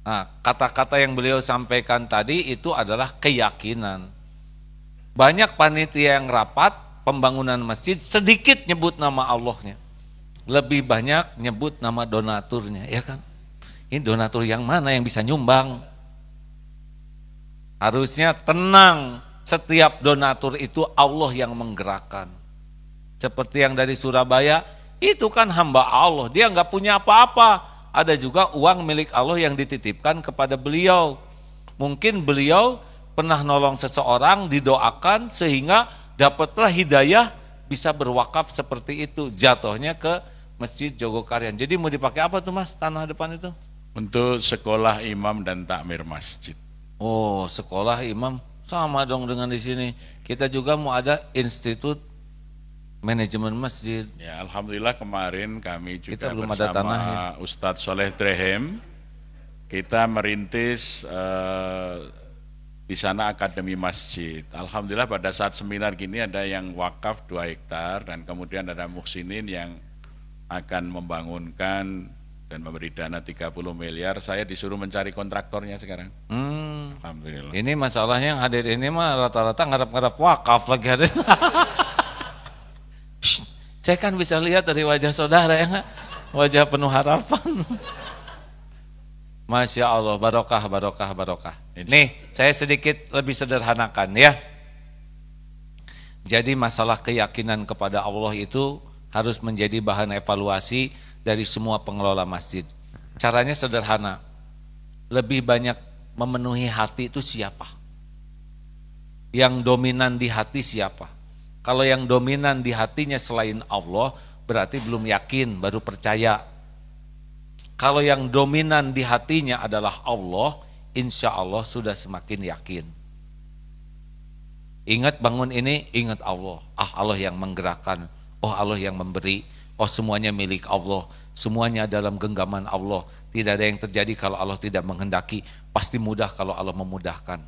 Nah, kata-kata yang beliau sampaikan tadi itu adalah keyakinan. Banyak panitia yang rapat pembangunan masjid sedikit nyebut nama Allahnya. Lebih banyak nyebut nama donaturnya, ya kan? Ini donatur yang mana yang bisa nyumbang? Harusnya tenang, setiap donatur itu Allah yang menggerakkan. Seperti yang dari Surabaya, itu kan hamba Allah, dia nggak punya apa-apa. Ada juga uang milik Allah yang dititipkan kepada beliau. Mungkin beliau pernah nolong seseorang, didoakan sehingga dapatlah hidayah bisa berwakaf seperti itu. Jatuhnya ke Masjid Jogokarian. Jadi mau dipakai apa tuh mas tanah depan itu? Untuk sekolah imam dan takmir masjid. Oh sekolah imam sama dong dengan di sini. Kita juga mau ada institut manajemen masjid. Ya, alhamdulillah kemarin kami juga kita belum bersama ada tanah, ya. Ustadz Soleh Trehem kita merintis uh, di sana akademi masjid. Alhamdulillah pada saat seminar gini ada yang wakaf dua hektar dan kemudian ada muksinin yang akan membangunkan dan memberi dana 30 miliar. Saya disuruh mencari kontraktornya sekarang. Hmm. Alhamdulillah. Ini masalahnya yang hadir ini mah rata-rata ngarap-ngarap wakaf lagi hadir. (laughs) Saya kan bisa lihat dari wajah saudara ya Wajah penuh harapan. Masya Allah, barokah, barokah, barokah. Ini saya sedikit lebih sederhanakan ya. Jadi masalah keyakinan kepada Allah itu harus menjadi bahan evaluasi dari semua pengelola masjid. Caranya sederhana. Lebih banyak memenuhi hati itu siapa? Yang dominan di hati siapa? Kalau yang dominan di hatinya selain Allah, berarti belum yakin, baru percaya. Kalau yang dominan di hatinya adalah Allah, insya Allah sudah semakin yakin. Ingat bangun ini, ingat Allah. Ah Allah yang menggerakkan, oh Allah yang memberi, oh semuanya milik Allah, semuanya dalam genggaman Allah. Tidak ada yang terjadi kalau Allah tidak menghendaki, pasti mudah kalau Allah memudahkan.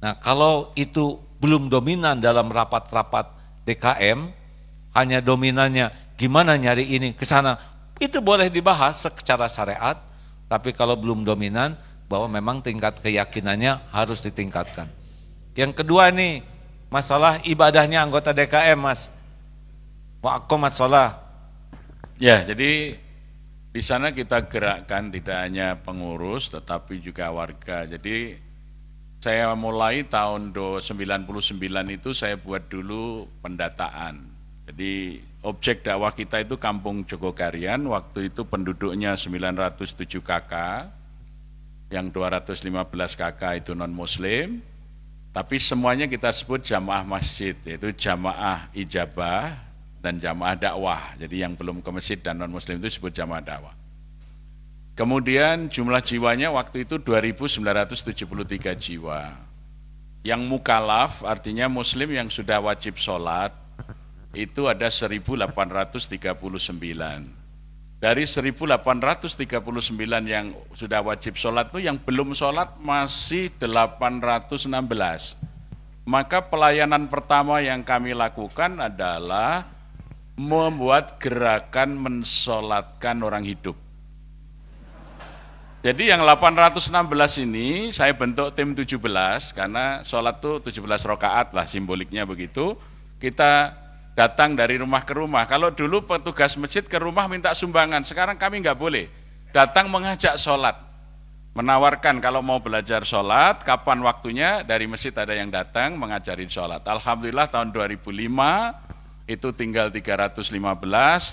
Nah kalau itu belum dominan dalam rapat-rapat DKM, hanya dominannya gimana nyari ini ke sana. Itu boleh dibahas secara syariat, tapi kalau belum dominan bahwa memang tingkat keyakinannya harus ditingkatkan. Yang kedua nih, masalah ibadahnya anggota DKM, Mas. Wa sholah. Ya, jadi di sana kita gerakkan tidak hanya pengurus tetapi juga warga. Jadi saya mulai tahun 99 itu saya buat dulu pendataan. Jadi objek dakwah kita itu Kampung Jogokarian, waktu itu penduduknya 907 KK, yang 215 KK itu non-muslim, tapi semuanya kita sebut jamaah masjid, yaitu jamaah ijabah dan jamaah dakwah. Jadi yang belum ke masjid dan non-muslim itu sebut jamaah dakwah. Kemudian jumlah jiwanya waktu itu 2.973 jiwa. Yang mukalaf artinya muslim yang sudah wajib sholat itu ada 1.839. Dari 1.839 yang sudah wajib sholat itu yang belum sholat masih 816. Maka pelayanan pertama yang kami lakukan adalah membuat gerakan mensolatkan orang hidup jadi yang 816 ini saya bentuk tim 17 karena sholat tuh 17 rokaat lah simboliknya begitu. Kita datang dari rumah ke rumah. Kalau dulu petugas masjid ke rumah minta sumbangan, sekarang kami nggak boleh. Datang mengajak sholat, menawarkan kalau mau belajar sholat, kapan waktunya dari masjid ada yang datang mengajarin sholat. Alhamdulillah tahun 2005 itu tinggal 315,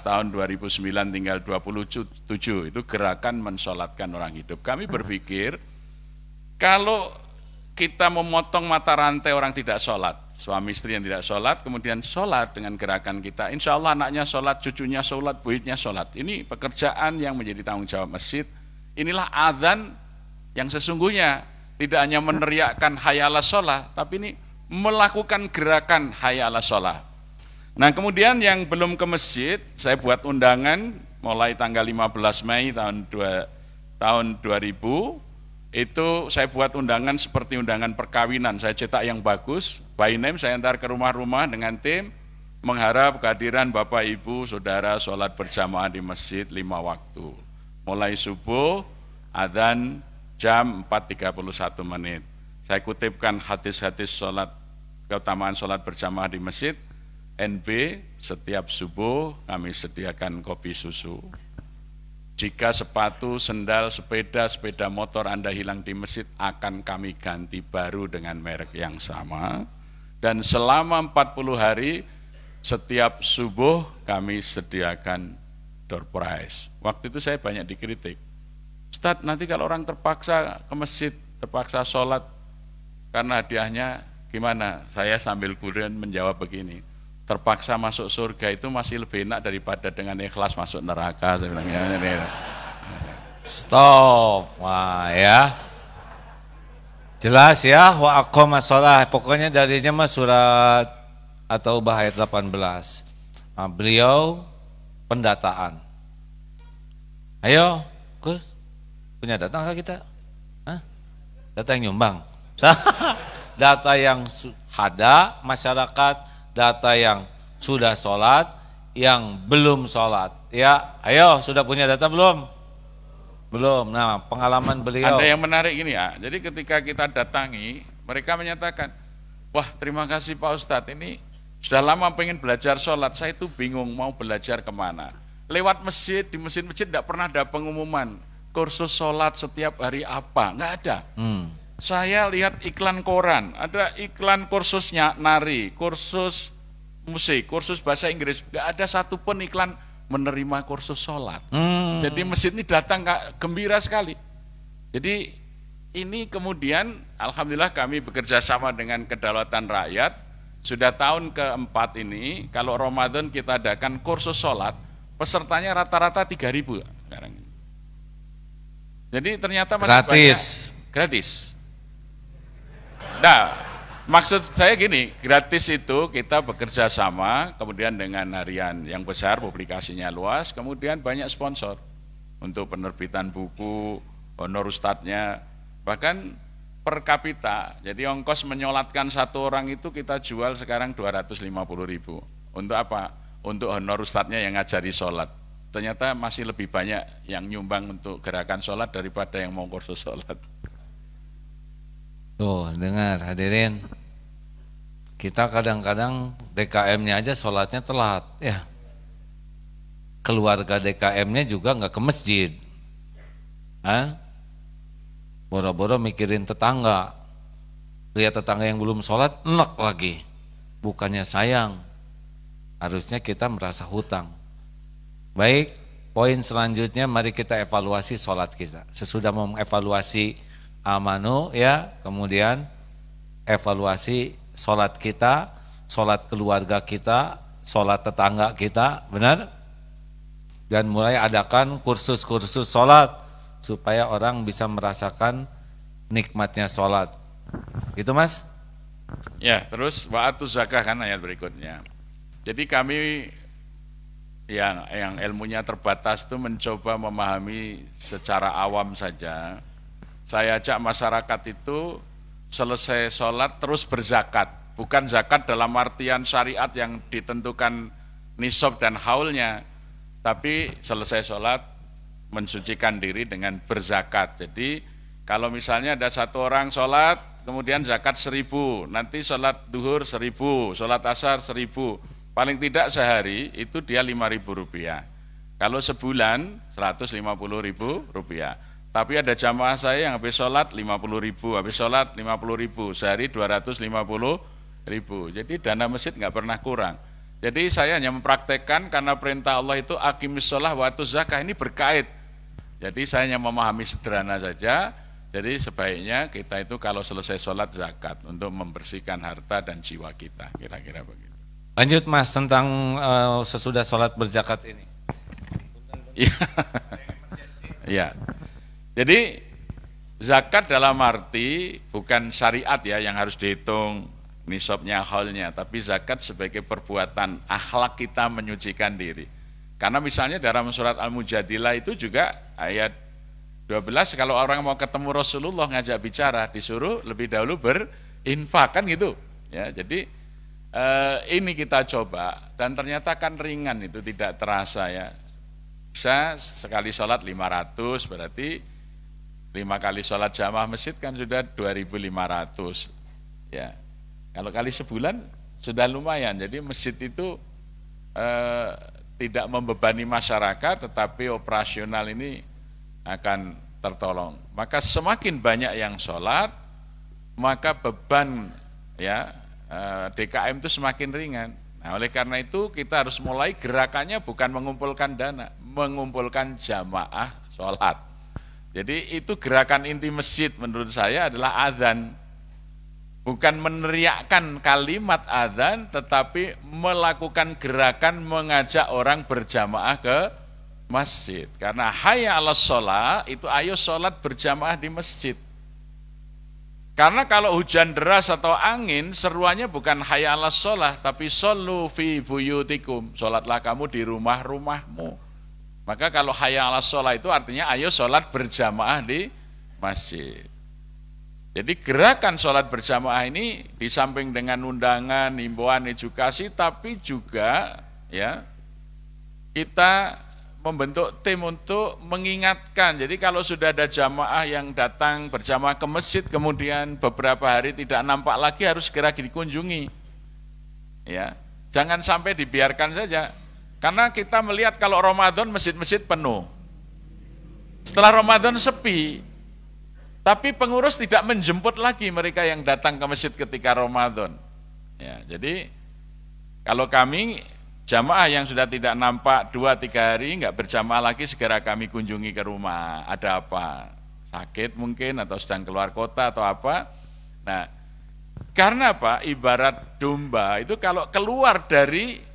tahun 2009 tinggal 27, itu gerakan mensolatkan orang hidup. Kami berpikir, kalau kita memotong mata rantai orang tidak sholat, suami istri yang tidak sholat, kemudian sholat dengan gerakan kita, insya Allah anaknya sholat, cucunya sholat, buitnya sholat. Ini pekerjaan yang menjadi tanggung jawab masjid. Inilah adzan yang sesungguhnya tidak hanya meneriakkan hayalah sholat, tapi ini melakukan gerakan hayalah sholat Nah kemudian yang belum ke masjid, saya buat undangan mulai tanggal 15 Mei tahun 2, tahun 2000, itu saya buat undangan seperti undangan perkawinan, saya cetak yang bagus, by name saya antar ke rumah-rumah dengan tim, mengharap kehadiran Bapak Ibu Saudara sholat berjamaah di masjid lima waktu. Mulai subuh, adzan jam 4.31 menit. Saya kutipkan hadis-hadis sholat, keutamaan sholat berjamaah di masjid, NB setiap subuh kami sediakan kopi susu. Jika sepatu, sendal, sepeda, sepeda motor Anda hilang di masjid akan kami ganti baru dengan merek yang sama. Dan selama 40 hari setiap subuh kami sediakan door prize. Waktu itu saya banyak dikritik. Ustaz, nanti kalau orang terpaksa ke masjid, terpaksa sholat karena hadiahnya gimana? Saya sambil kemudian menjawab begini, terpaksa masuk surga itu masih lebih enak daripada dengan ikhlas masuk neraka sebenarnya. Ya, ya, ya. Stop. Wah, ya. Jelas ya wa masalah. Pokoknya darinya mas surat atau bahaya 18. Nah, beliau pendataan. Ayo, Gus. Punya data nggak kita? Hah? Data yang nyumbang. (laughs) data yang ada masyarakat data yang sudah sholat, yang belum sholat. Ya, ayo sudah punya data belum? Belum. Nah, pengalaman beliau. Ada yang menarik ini ya. Ah. Jadi ketika kita datangi, mereka menyatakan, wah terima kasih Pak Ustadz ini sudah lama pengen belajar sholat, saya itu bingung mau belajar kemana. Lewat masjid, di masjid-masjid tidak pernah ada pengumuman kursus sholat setiap hari apa, nggak ada. Hmm. Saya lihat iklan koran, ada iklan kursusnya nari, kursus musik, kursus bahasa Inggris. Gak ada pun iklan menerima kursus sholat. Hmm. Jadi masjid ini datang gembira sekali. Jadi ini kemudian Alhamdulillah kami bekerja sama dengan kedaulatan rakyat. Sudah tahun keempat ini, kalau Ramadan kita adakan kursus sholat, pesertanya rata-rata 3.000 sekarang. Jadi ternyata masih gratis. banyak gratis. Nah, maksud saya gini, gratis itu kita bekerja sama, kemudian dengan harian yang besar, publikasinya luas, kemudian banyak sponsor untuk penerbitan buku, honor ustadznya, bahkan per kapita. Jadi ongkos menyolatkan satu orang itu kita jual sekarang 250 ribu. Untuk apa? Untuk honor ustadznya yang ngajari sholat. Ternyata masih lebih banyak yang nyumbang untuk gerakan sholat daripada yang mau kursus sholat. Tuh dengar hadirin Kita kadang-kadang DKM-nya aja sholatnya telat ya Keluarga DKM-nya juga nggak ke masjid Hah? Boro-boro mikirin tetangga Lihat tetangga yang belum sholat enak lagi Bukannya sayang Harusnya kita merasa hutang Baik Poin selanjutnya mari kita evaluasi sholat kita Sesudah mengevaluasi amanu ya, kemudian evaluasi sholat kita, sholat keluarga kita, sholat tetangga kita, benar? Dan mulai adakan kursus-kursus sholat supaya orang bisa merasakan nikmatnya sholat. Itu mas? Ya, terus waktu zakah kan ayat berikutnya. Jadi kami yang yang ilmunya terbatas itu mencoba memahami secara awam saja saya ajak masyarakat itu selesai sholat terus berzakat. Bukan zakat dalam artian syariat yang ditentukan nisab dan haulnya, tapi selesai sholat mensucikan diri dengan berzakat. Jadi kalau misalnya ada satu orang sholat, kemudian zakat seribu, nanti sholat duhur seribu, sholat asar seribu, paling tidak sehari itu dia lima ribu rupiah. Kalau sebulan seratus lima puluh ribu rupiah. Tapi ada jamaah saya yang habis sholat 50 ribu, habis sholat 50 ribu, sehari 250 ribu. Jadi dana masjid nggak pernah kurang. Jadi saya hanya mempraktekkan karena perintah Allah itu akimis sholat waktu zakah ini berkait. Jadi saya hanya memahami sederhana saja, jadi sebaiknya kita itu kalau selesai sholat zakat untuk membersihkan harta dan jiwa kita, kira-kira begitu. Lanjut mas tentang uh, sesudah sholat berzakat ini. ya. (laughs) Jadi zakat dalam arti bukan syariat ya yang harus dihitung nisabnya halnya, tapi zakat sebagai perbuatan akhlak kita menyucikan diri. Karena misalnya dalam surat Al-Mujadilah itu juga ayat 12 kalau orang mau ketemu Rasulullah ngajak bicara disuruh lebih dahulu berinfak kan gitu. Ya, jadi eh, ini kita coba dan ternyata kan ringan itu tidak terasa ya. Bisa sekali sholat 500 berarti lima kali sholat jamaah masjid kan sudah 2.500 ya kalau kali sebulan sudah lumayan jadi masjid itu eh, tidak membebani masyarakat tetapi operasional ini akan tertolong maka semakin banyak yang sholat maka beban ya eh, DKM itu semakin ringan nah oleh karena itu kita harus mulai gerakannya bukan mengumpulkan dana mengumpulkan jamaah sholat jadi itu gerakan inti masjid menurut saya adalah azan. Bukan meneriakkan kalimat azan tetapi melakukan gerakan mengajak orang berjamaah ke masjid. Karena hayya ala sholat itu ayo sholat berjamaah di masjid. Karena kalau hujan deras atau angin, seruannya bukan hayya ala sholat, tapi sholu fi buyutikum. Sholatlah kamu di rumah-rumahmu. Maka kalau hayya ala sholat itu artinya ayo sholat berjamaah di masjid. Jadi gerakan sholat berjamaah ini di samping dengan undangan, himbauan, edukasi, tapi juga ya kita membentuk tim untuk mengingatkan. Jadi kalau sudah ada jamaah yang datang berjamaah ke masjid, kemudian beberapa hari tidak nampak lagi harus segera dikunjungi. Ya, jangan sampai dibiarkan saja karena kita melihat kalau Ramadan masjid-masjid penuh. Setelah Ramadan sepi, tapi pengurus tidak menjemput lagi mereka yang datang ke masjid ketika Ramadan. Ya, jadi kalau kami jamaah yang sudah tidak nampak dua tiga hari nggak berjamaah lagi segera kami kunjungi ke rumah. Ada apa? Sakit mungkin atau sedang keluar kota atau apa? Nah, karena apa? Ibarat domba itu kalau keluar dari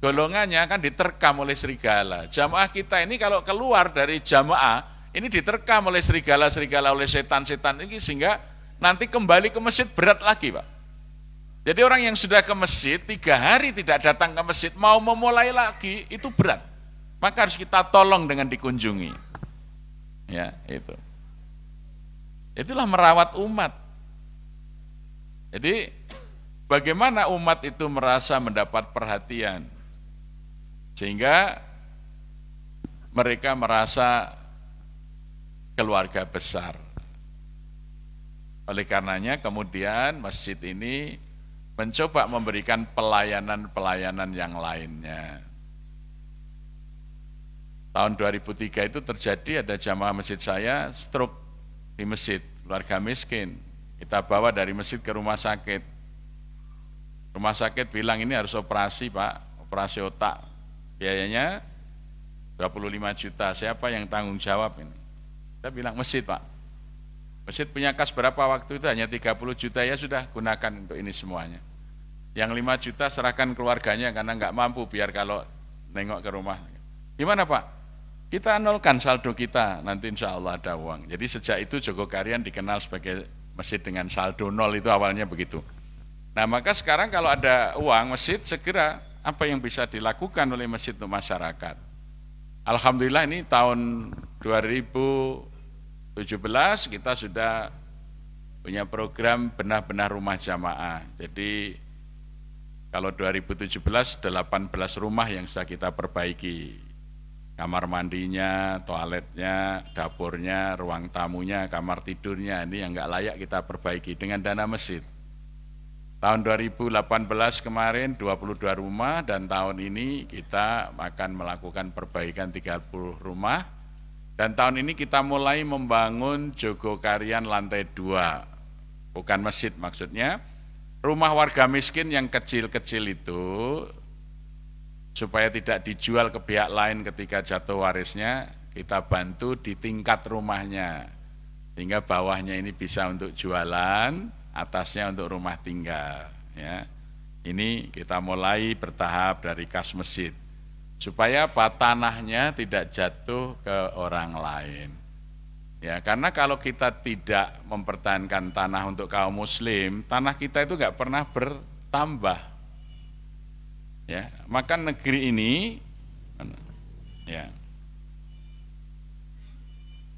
golongannya kan diterkam oleh serigala. Jamaah kita ini kalau keluar dari jamaah, ini diterkam oleh serigala-serigala, oleh setan-setan ini sehingga nanti kembali ke masjid berat lagi Pak. Jadi orang yang sudah ke masjid, tiga hari tidak datang ke masjid, mau memulai lagi, itu berat. Maka harus kita tolong dengan dikunjungi. Ya, itu. Itulah merawat umat. Jadi, bagaimana umat itu merasa mendapat perhatian, sehingga mereka merasa keluarga besar. Oleh karenanya kemudian masjid ini mencoba memberikan pelayanan-pelayanan yang lainnya. Tahun 2003 itu terjadi ada jamaah masjid saya stroke di masjid, keluarga miskin. Kita bawa dari masjid ke rumah sakit. Rumah sakit bilang ini harus operasi pak, operasi otak biayanya 25 juta, siapa yang tanggung jawab ini? Kita bilang masjid pak, masjid punya kas berapa waktu itu hanya 30 juta ya sudah gunakan untuk ini semuanya. Yang 5 juta serahkan keluarganya karena nggak mampu biar kalau nengok ke rumah. Gimana pak? Kita nolkan saldo kita, nanti insya Allah ada uang. Jadi sejak itu Joko dikenal sebagai masjid dengan saldo nol itu awalnya begitu. Nah maka sekarang kalau ada uang masjid segera apa yang bisa dilakukan oleh masjid untuk masyarakat. Alhamdulillah ini tahun 2017 kita sudah punya program benah-benah rumah jamaah. Jadi kalau 2017 18 rumah yang sudah kita perbaiki. Kamar mandinya, toiletnya, dapurnya, ruang tamunya, kamar tidurnya, ini yang nggak layak kita perbaiki dengan dana masjid. Tahun 2018 kemarin 22 rumah dan tahun ini kita akan melakukan perbaikan 30 rumah. Dan tahun ini kita mulai membangun Jogokarian lantai 2, bukan masjid maksudnya. Rumah warga miskin yang kecil-kecil itu supaya tidak dijual ke pihak lain ketika jatuh warisnya, kita bantu di tingkat rumahnya. Sehingga bawahnya ini bisa untuk jualan, atasnya untuk rumah tinggal ya. Ini kita mulai bertahap dari kas masjid supaya apa tanahnya tidak jatuh ke orang lain. Ya, karena kalau kita tidak mempertahankan tanah untuk kaum muslim, tanah kita itu nggak pernah bertambah. Ya, maka negeri ini ya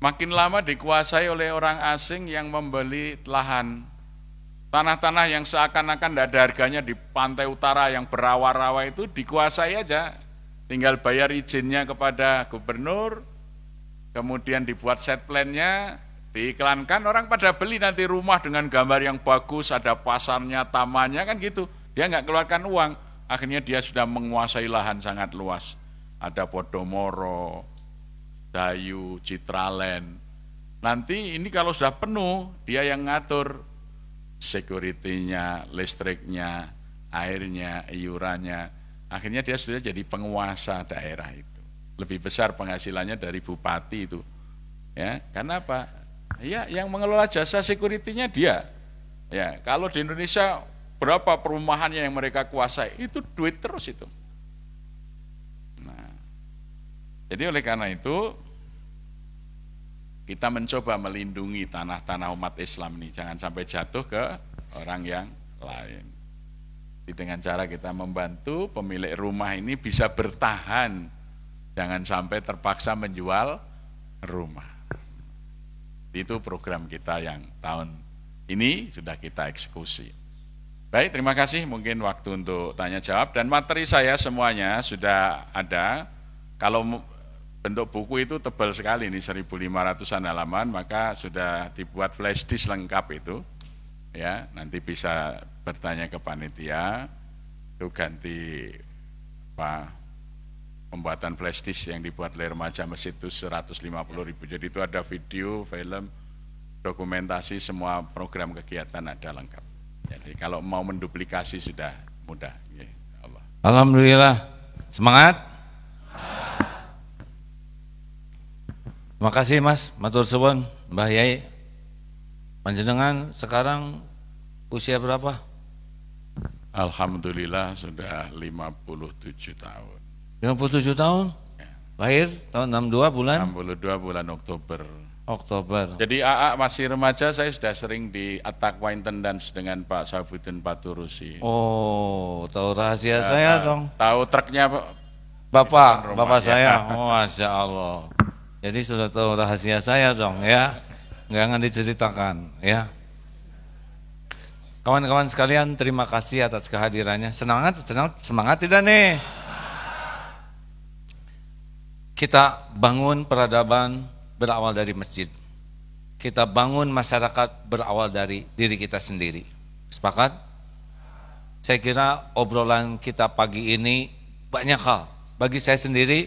makin lama dikuasai oleh orang asing yang membeli lahan Tanah-tanah yang seakan-akan tidak ada harganya di pantai utara yang berawa-rawa itu dikuasai aja. Tinggal bayar izinnya kepada gubernur, kemudian dibuat set plan-nya, diiklankan, orang pada beli nanti rumah dengan gambar yang bagus, ada pasarnya, tamannya, kan gitu. Dia nggak keluarkan uang, akhirnya dia sudah menguasai lahan sangat luas. Ada Podomoro, Dayu, Citralen. Nanti ini kalau sudah penuh, dia yang ngatur, security-nya, listriknya, airnya, iurannya. Akhirnya dia sudah jadi penguasa daerah itu. Lebih besar penghasilannya dari bupati itu. Ya, karena apa? Ya, yang mengelola jasa security-nya dia. Ya, kalau di Indonesia berapa perumahannya yang mereka kuasai? Itu duit terus itu. Nah, jadi oleh karena itu kita mencoba melindungi tanah-tanah umat Islam ini, jangan sampai jatuh ke orang yang lain. Jadi dengan cara kita membantu pemilik rumah ini bisa bertahan, jangan sampai terpaksa menjual rumah. Itu program kita yang tahun ini sudah kita eksekusi. Baik, terima kasih. Mungkin waktu untuk tanya jawab dan materi saya semuanya sudah ada. Kalau bentuk buku itu tebal sekali ini 1500-an halaman maka sudah dibuat flash disk lengkap itu ya nanti bisa bertanya ke panitia itu ganti apa pembuatan flash disk yang dibuat oleh remaja masjid itu 150 ribu jadi itu ada video film dokumentasi semua program kegiatan ada lengkap jadi kalau mau menduplikasi sudah mudah ya, Allah. Alhamdulillah semangat Terima kasih Mas, matur Suwon, Mbah Yai. Panjenengan sekarang usia berapa? Alhamdulillah sudah 57 tahun. 57 tahun? Ya. Lahir tahun 62 bulan? 62 bulan Oktober. Oktober. Jadi AA masih remaja saya sudah sering di attack tendens dengan Pak Safuddin Paturusi. Oh, tahu rahasia ya, saya dong. Tahu truknya Pak Bapak, bapak saya. (laughs) Oh, Masya Allah. Jadi sudah tahu rahasia saya dong ya. akan diceritakan ya. Kawan-kawan sekalian terima kasih atas kehadirannya. Semangat, senang, semangat tidak nih? Kita bangun peradaban berawal dari masjid. Kita bangun masyarakat berawal dari diri kita sendiri. Sepakat? Saya kira obrolan kita pagi ini banyak hal. Bagi saya sendiri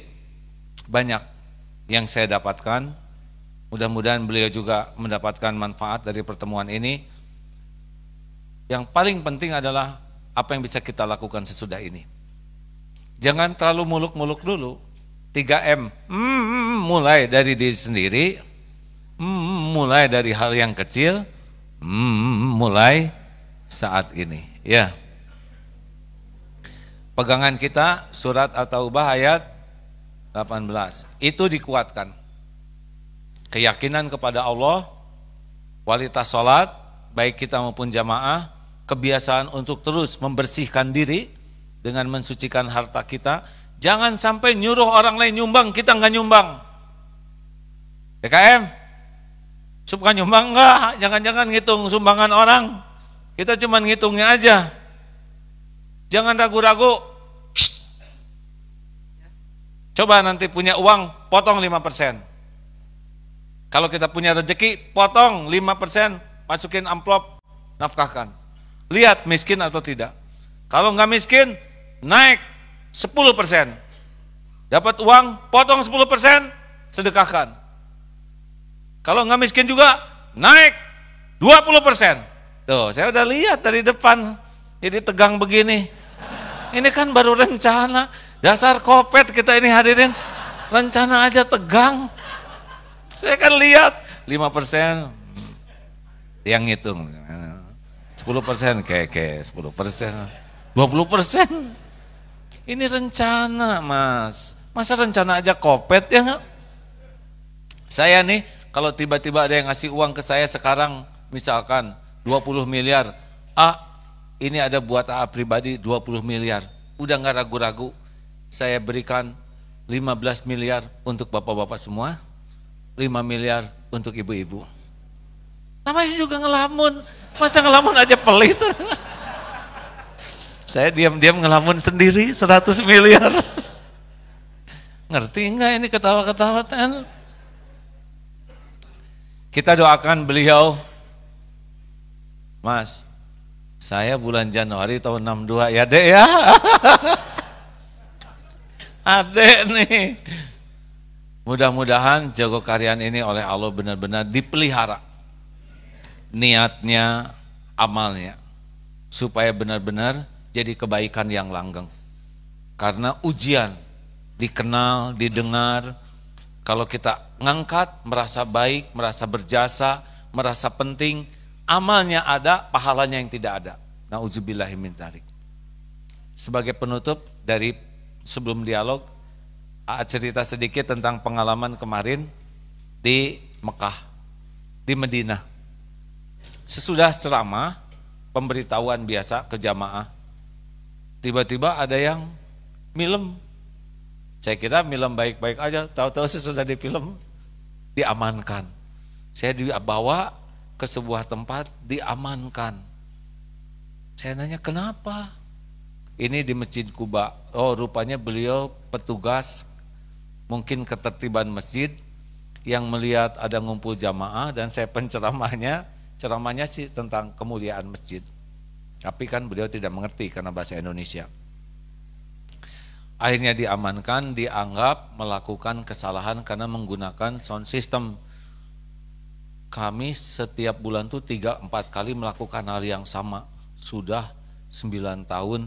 banyak yang saya dapatkan. Mudah-mudahan beliau juga mendapatkan manfaat dari pertemuan ini. Yang paling penting adalah apa yang bisa kita lakukan sesudah ini. Jangan terlalu muluk-muluk dulu. 3M, mm, mulai dari diri sendiri, mm, mulai dari hal yang kecil, mm, mulai saat ini. Ya. Pegangan kita surat atau bahayat 18. Itu dikuatkan. Keyakinan kepada Allah, kualitas sholat, baik kita maupun jamaah, kebiasaan untuk terus membersihkan diri dengan mensucikan harta kita. Jangan sampai nyuruh orang lain nyumbang, kita nggak nyumbang. PKM, suka nyumbang nggak? Jangan-jangan ngitung sumbangan orang. Kita cuma ngitungnya aja. Jangan ragu-ragu, Coba nanti punya uang, potong 5%. Kalau kita punya rezeki, potong 5%, masukin amplop, nafkahkan. Lihat miskin atau tidak. Kalau nggak miskin, naik 10%. Dapat uang, potong 10%, sedekahkan. Kalau nggak miskin juga, naik 20%. Tuh, saya udah lihat dari depan, jadi tegang begini. Ini kan baru rencana, Dasar kopet kita ini hadirin. Rencana aja tegang. Saya kan lihat 5 persen yang ngitung. 10 persen keke, 10 persen, 20 persen. Ini rencana mas. Masa rencana aja kopet ya Saya nih kalau tiba-tiba ada yang ngasih uang ke saya sekarang misalkan 20 miliar. A, ini ada buat A pribadi 20 miliar. Udah nggak ragu-ragu, saya berikan 15 miliar untuk bapak-bapak semua, 5 miliar untuk ibu-ibu. Namanya juga ngelamun, masa ngelamun aja pelit. (laughs) saya diam-diam ngelamun sendiri 100 miliar. (laughs) Ngerti enggak ini ketawa-ketawa? Kita doakan beliau, Mas, saya bulan Januari tahun 62 ya dek ya. (laughs) Adek nih. Mudah-mudahan jago karyan ini oleh Allah benar-benar dipelihara. Niatnya, amalnya. Supaya benar-benar jadi kebaikan yang langgeng. Karena ujian dikenal, didengar. Kalau kita ngangkat, merasa baik, merasa berjasa, merasa penting, amalnya ada, pahalanya yang tidak ada. Nauzubillahimin tarik. Sebagai penutup dari sebelum dialog cerita sedikit tentang pengalaman kemarin di Mekah, di Medina. Sesudah ceramah, pemberitahuan biasa ke jamaah, tiba-tiba ada yang milem. Saya kira milem baik-baik aja, tahu-tahu sesudah di film diamankan. Saya dibawa ke sebuah tempat diamankan. Saya nanya kenapa? ini di Masjid Kuba. Oh, rupanya beliau petugas mungkin ketertiban masjid yang melihat ada ngumpul jamaah dan saya penceramahnya, ceramahnya sih tentang kemuliaan masjid. Tapi kan beliau tidak mengerti karena bahasa Indonesia. Akhirnya diamankan, dianggap melakukan kesalahan karena menggunakan sound system. Kami setiap bulan tuh tiga empat kali melakukan hal yang sama. Sudah sembilan tahun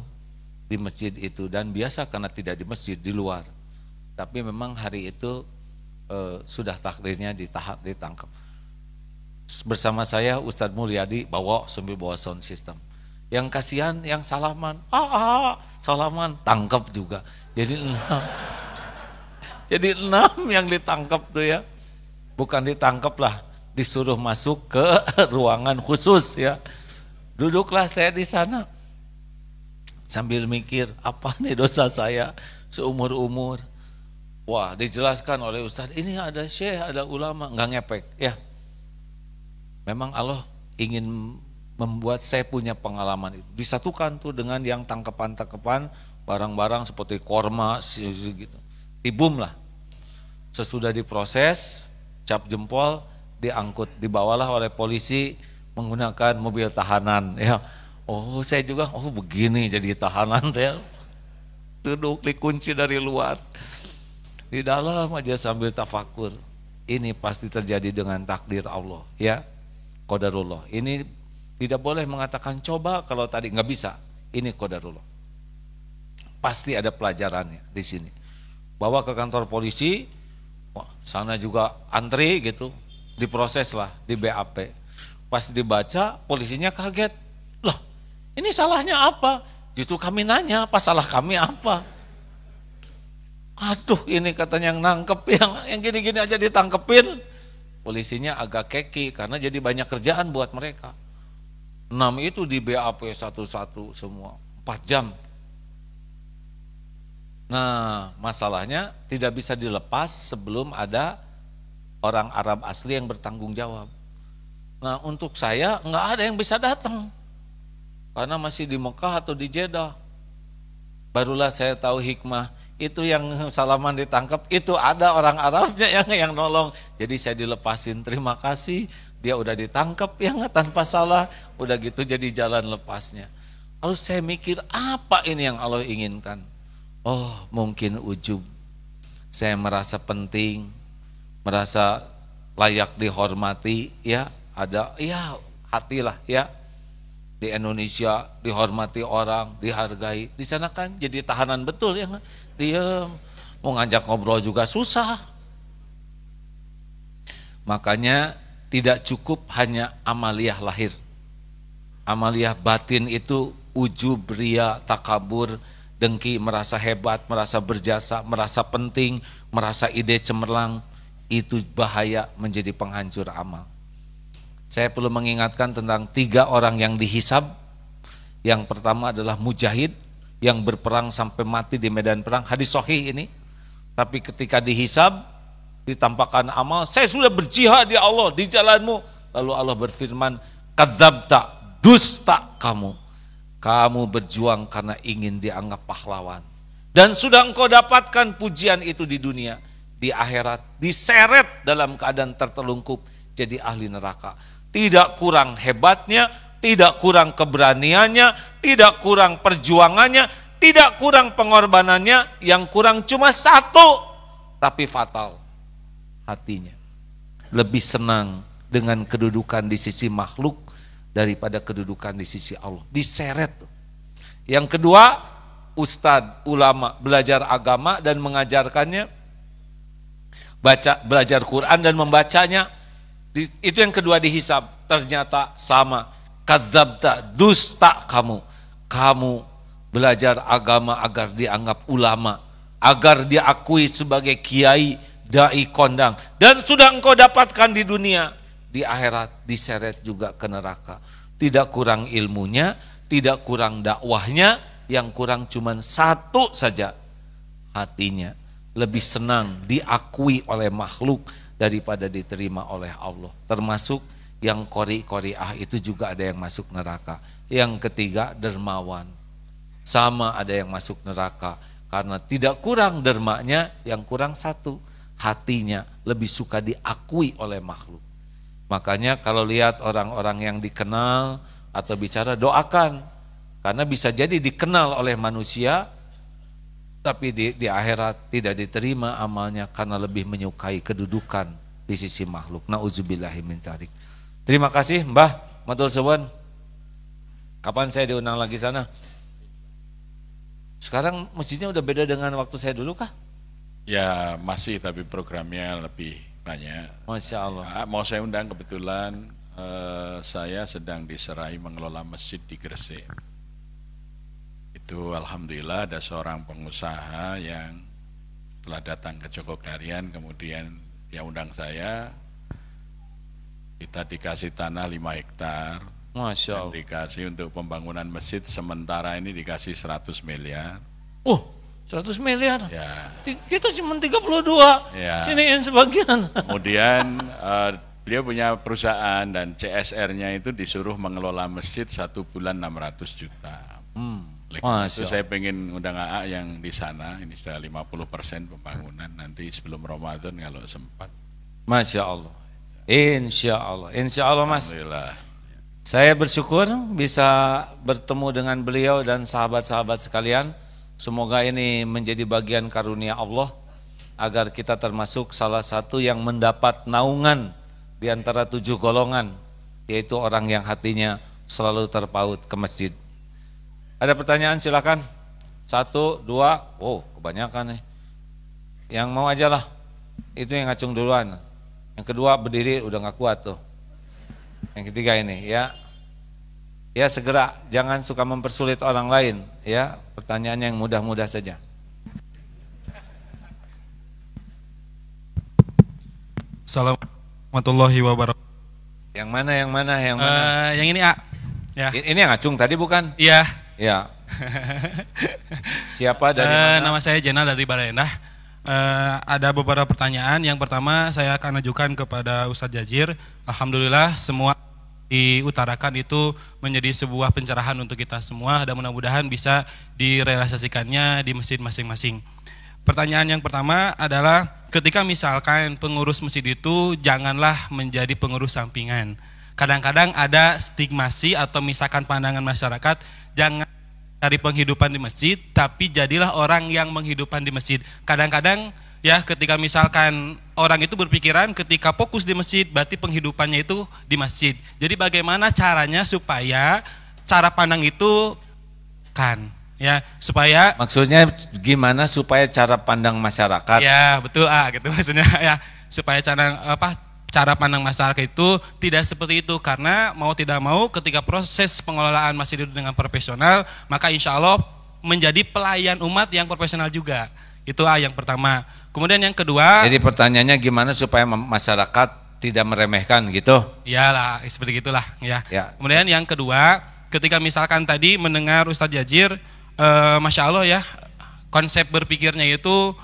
di masjid itu dan biasa karena tidak di masjid di luar. Tapi memang hari itu e, sudah takdirnya ditahap ditangkap. Bersama saya Ustadz Mulyadi bawa sambil bawa sound system. Yang kasihan yang salaman, ah, ah salaman tangkap juga. Jadi enam. (laughs) Jadi enam yang ditangkap tuh ya. Bukan ditangkap lah, disuruh masuk ke (laughs) ruangan khusus ya. Duduklah saya di sana sambil mikir apa nih dosa saya seumur-umur. Wah, dijelaskan oleh Ustadz, ini ada syekh, ada ulama, nggak ngepek. Ya, memang Allah ingin membuat saya punya pengalaman itu. Disatukan tuh dengan yang tangkepan-tangkepan, barang-barang seperti korma, gitu. Tibum lah. Sesudah diproses, cap jempol, diangkut, dibawalah oleh polisi menggunakan mobil tahanan. Ya, Oh, saya juga oh begini jadi tahanan teh. Duduk dikunci dari luar. Di dalam aja sambil tafakur. Ini pasti terjadi dengan takdir Allah, ya. Qadarullah. Ini tidak boleh mengatakan coba kalau tadi nggak bisa. Ini qadarullah. Pasti ada pelajarannya di sini. Bawa ke kantor polisi, wah, sana juga antri gitu, diproses lah di BAP. Pas dibaca, polisinya kaget ini salahnya apa? Justru kami nanya, apa salah kami apa? Aduh, ini katanya yang nangkep, (laughs) yang yang gini-gini aja ditangkepin. Polisinya agak keki karena jadi banyak kerjaan buat mereka. Enam itu di BAP satu-satu semua, empat jam. Nah, masalahnya tidak bisa dilepas sebelum ada orang Arab asli yang bertanggung jawab. Nah, untuk saya nggak ada yang bisa datang karena masih di Mekah atau di Jeddah. Barulah saya tahu hikmah itu yang salaman ditangkap itu ada orang Arabnya yang yang nolong. Jadi saya dilepasin terima kasih dia udah ditangkap ya nggak tanpa salah udah gitu jadi jalan lepasnya. Lalu saya mikir apa ini yang Allah inginkan? Oh mungkin ujub. Saya merasa penting, merasa layak dihormati ya ada ya hatilah ya di Indonesia dihormati orang, dihargai. Di sana kan jadi tahanan betul ya. Dia mau ngajak ngobrol juga susah. Makanya tidak cukup hanya amaliah lahir. Amaliah batin itu ujub, ria, takabur, dengki, merasa hebat, merasa berjasa, merasa penting, merasa ide cemerlang. Itu bahaya menjadi penghancur amal. Saya perlu mengingatkan tentang tiga orang yang dihisab. Yang pertama adalah mujahid yang berperang sampai mati di medan perang. Hadis sohih ini. Tapi ketika dihisab, ditampakkan amal, saya sudah berjihad ya Allah di jalanmu. Lalu Allah berfirman, kadzabta, dusta kamu. Kamu berjuang karena ingin dianggap pahlawan. Dan sudah engkau dapatkan pujian itu di dunia di akhirat diseret dalam keadaan tertelungkup jadi ahli neraka tidak kurang hebatnya, tidak kurang keberaniannya, tidak kurang perjuangannya, tidak kurang pengorbanannya, yang kurang cuma satu, tapi fatal hatinya. Lebih senang dengan kedudukan di sisi makhluk daripada kedudukan di sisi Allah. Diseret. Yang kedua, ustadz, ulama, belajar agama dan mengajarkannya, baca belajar Quran dan membacanya, itu yang kedua dihisap. Ternyata sama. Kazabda dusta kamu. Kamu belajar agama agar dianggap ulama. Agar diakui sebagai kiai, da'i kondang. Dan sudah engkau dapatkan di dunia. Di akhirat diseret juga ke neraka. Tidak kurang ilmunya, tidak kurang dakwahnya. Yang kurang cuma satu saja. Hatinya lebih senang diakui oleh makhluk daripada diterima oleh Allah. Termasuk yang kori-koriah itu juga ada yang masuk neraka. Yang ketiga dermawan. Sama ada yang masuk neraka. Karena tidak kurang dermanya, yang kurang satu. Hatinya lebih suka diakui oleh makhluk. Makanya kalau lihat orang-orang yang dikenal atau bicara doakan. Karena bisa jadi dikenal oleh manusia, tapi di, di akhirat tidak diterima amalnya karena lebih menyukai kedudukan di sisi makhluk. Nauzubillahi min tarik. Terima kasih Mbah Matur Suwun. Kapan saya diundang lagi sana? Sekarang masjidnya udah beda dengan waktu saya dulu kah? Ya masih tapi programnya lebih banyak. Masya Allah. Ah, mau saya undang kebetulan uh, saya sedang diserai mengelola masjid di Gresik itu alhamdulillah ada seorang pengusaha yang telah datang ke Karian kemudian dia undang saya kita dikasih tanah 5 hektar Masya dikasih untuk pembangunan masjid sementara ini dikasih 100 miliar oh uh, 100 miliar ya. kita cuma 32 ya. yang sebagian (laughs) kemudian uh, beliau punya perusahaan dan CSR-nya itu disuruh mengelola masjid satu bulan 600 juta hmm Ah, Masya. Itu saya pengen undang AA yang di sana, ini sudah 50 persen pembangunan, nanti sebelum Ramadan kalau sempat. Masya Allah. Insya Allah. Insya Allah mas. Saya bersyukur bisa bertemu dengan beliau dan sahabat-sahabat sekalian. Semoga ini menjadi bagian karunia Allah agar kita termasuk salah satu yang mendapat naungan di antara tujuh golongan, yaitu orang yang hatinya selalu terpaut ke masjid. Ada pertanyaan silakan. Satu, dua, oh kebanyakan nih. Yang mau aja lah, itu yang ngacung duluan. Yang kedua berdiri udah gak kuat tuh. Yang ketiga ini ya, ya segera jangan suka mempersulit orang lain ya. Pertanyaan yang mudah-mudah saja. Assalamualaikum warahmatullahi wabarakatuh. Yang mana yang mana yang mana? Uh, yang ini A. Ya. Ini yang ngacung tadi bukan? Iya. Ya. (laughs) Siapa dari eh, mana? nama saya Jenal dari Balendah. Uh, eh, ada beberapa pertanyaan. Yang pertama saya akan ajukan kepada Ustadz Jazir. Alhamdulillah semua diutarakan itu menjadi sebuah pencerahan untuk kita semua dan mudah-mudahan bisa direalisasikannya di masjid masing-masing. Pertanyaan yang pertama adalah ketika misalkan pengurus masjid itu janganlah menjadi pengurus sampingan. Kadang-kadang ada stigmasi atau misalkan pandangan masyarakat jangan cari penghidupan di masjid, tapi jadilah orang yang menghidupan di masjid. Kadang-kadang ya ketika misalkan orang itu berpikiran ketika fokus di masjid, berarti penghidupannya itu di masjid. Jadi bagaimana caranya supaya cara pandang itu kan ya supaya maksudnya gimana supaya cara pandang masyarakat ya betul ah gitu maksudnya (laughs) ya supaya cara apa cara pandang masyarakat itu tidak seperti itu karena mau tidak mau ketika proses pengelolaan masih duduk dengan profesional maka insya Allah menjadi pelayan umat yang profesional juga itu A yang pertama kemudian yang kedua jadi pertanyaannya gimana supaya masyarakat tidak meremehkan gitu iyalah eh, seperti gitulah ya. ya kemudian yang kedua ketika misalkan tadi mendengar Ustadz Jajir eh, masya Allah ya konsep berpikirnya itu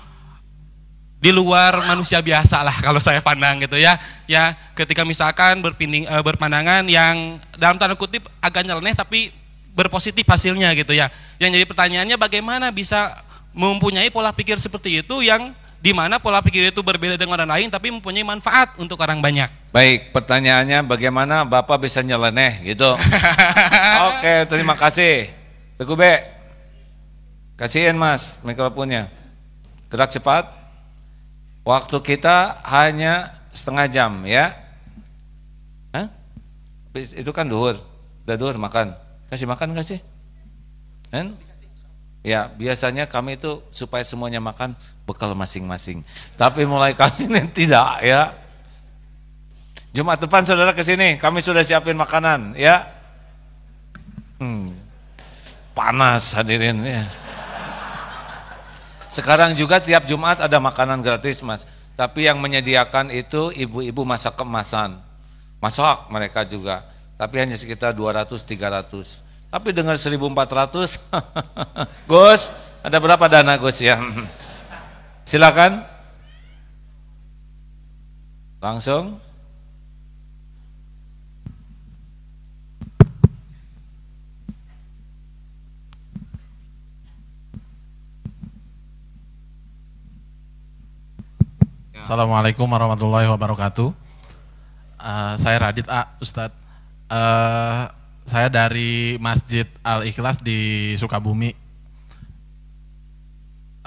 di luar manusia biasa lah kalau saya pandang gitu ya ya ketika misalkan berpinding, uh, berpandangan yang dalam tanda kutip agak nyeleneh tapi berpositif hasilnya gitu ya yang jadi pertanyaannya bagaimana bisa mempunyai pola pikir seperti itu yang di mana pola pikir itu berbeda dengan orang lain tapi mempunyai manfaat untuk orang banyak baik pertanyaannya bagaimana bapak bisa nyeleneh gitu (laughs) oke terima kasih Teguh B kasihin mas mikrofonnya gerak cepat Waktu kita hanya setengah jam ya. Hah? Itu kan duhur. Udah duhur makan. Kasih makan kasih. Kan? Ya, biasanya kami itu supaya semuanya makan bekal masing-masing. Tapi mulai kami ini (laughs) tidak ya. Jumat depan saudara ke sini, kami sudah siapin makanan ya. Hmm. Panas hadirin ya. Sekarang juga tiap Jumat ada makanan gratis mas. Tapi yang menyediakan itu ibu-ibu masak kemasan. Masak mereka juga. Tapi hanya sekitar 200-300. Tapi dengan 1400, (laughs) Gus, ada berapa dana Gus ya? (laughs) Silakan. Langsung. Assalamualaikum warahmatullahi wabarakatuh. Uh, saya Radit A, Ustadz. Uh, saya dari Masjid Al Ikhlas di Sukabumi.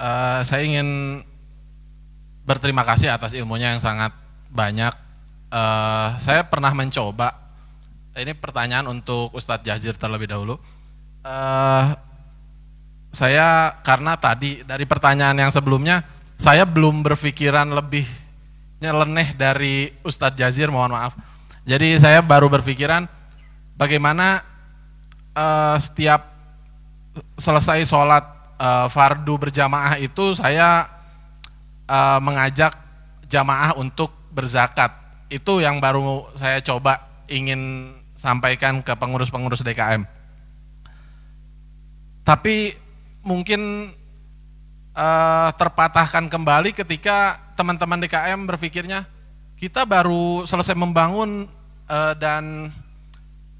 Uh, saya ingin berterima kasih atas ilmunya yang sangat banyak. Uh, saya pernah mencoba. Ini pertanyaan untuk Ustadz Jazir terlebih dahulu. Uh, saya karena tadi dari pertanyaan yang sebelumnya saya belum berpikiran lebih nyeleneh dari Ustadz Jazir, mohon maaf. Jadi saya baru berpikiran bagaimana uh, setiap selesai sholat uh, fardu berjamaah itu saya uh, mengajak jamaah untuk berzakat. Itu yang baru saya coba ingin sampaikan ke pengurus-pengurus DKM. Tapi mungkin uh, terpatahkan kembali ketika teman-teman DKM berpikirnya kita baru selesai membangun uh, dan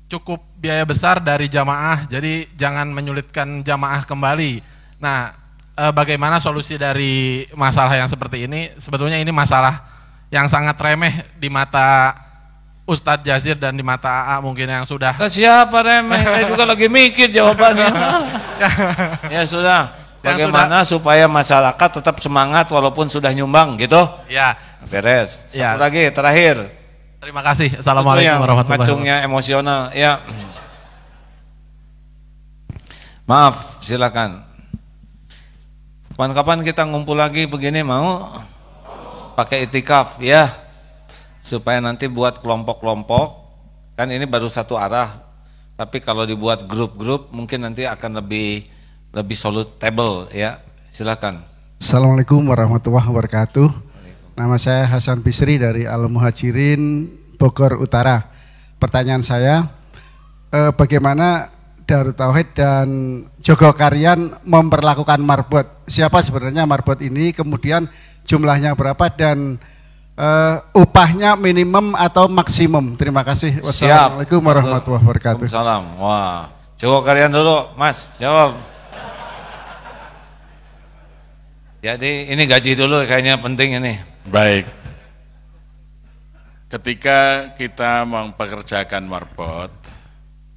cukup biaya besar dari jamaah, jadi jangan menyulitkan jamaah kembali. Nah, uh, bagaimana solusi dari masalah yang seperti ini? Sebetulnya ini masalah yang sangat remeh di mata Ustadz Jazir dan di mata AA mungkin yang sudah. Siapa remeh? Saya juga lagi mikir jawabannya. (laughs) ya sudah. Bagaimana sudah, supaya masyarakat tetap semangat walaupun sudah nyumbang gitu? Ya. Beres. Satu ya. lagi terakhir. Terima kasih. Assalamualaikum warahmatullahi wabarakatuh. emosional. Ya. Maaf, silakan. Kapan-kapan kita ngumpul lagi begini mau? Pakai itikaf ya. Supaya nanti buat kelompok-kelompok. Kan ini baru satu arah. Tapi kalau dibuat grup-grup mungkin nanti akan lebih lebih solutable ya. Silakan. Assalamualaikum warahmatullahi wabarakatuh. Nama saya Hasan Pisri dari Al Muhajirin Bogor Utara. Pertanyaan saya, eh, bagaimana Darut Tauhid dan Jogokarian memperlakukan marbot? Siapa sebenarnya marbot ini? Kemudian jumlahnya berapa dan uh, upahnya minimum atau maksimum? Terima kasih. Wassalamualaikum warahmatullahi wabarakatuh. Salam. Wah, Jogokarian dulu, Mas. Jawab. Jadi ini gaji dulu kayaknya penting ini. Baik. Ketika kita mempekerjakan marbot,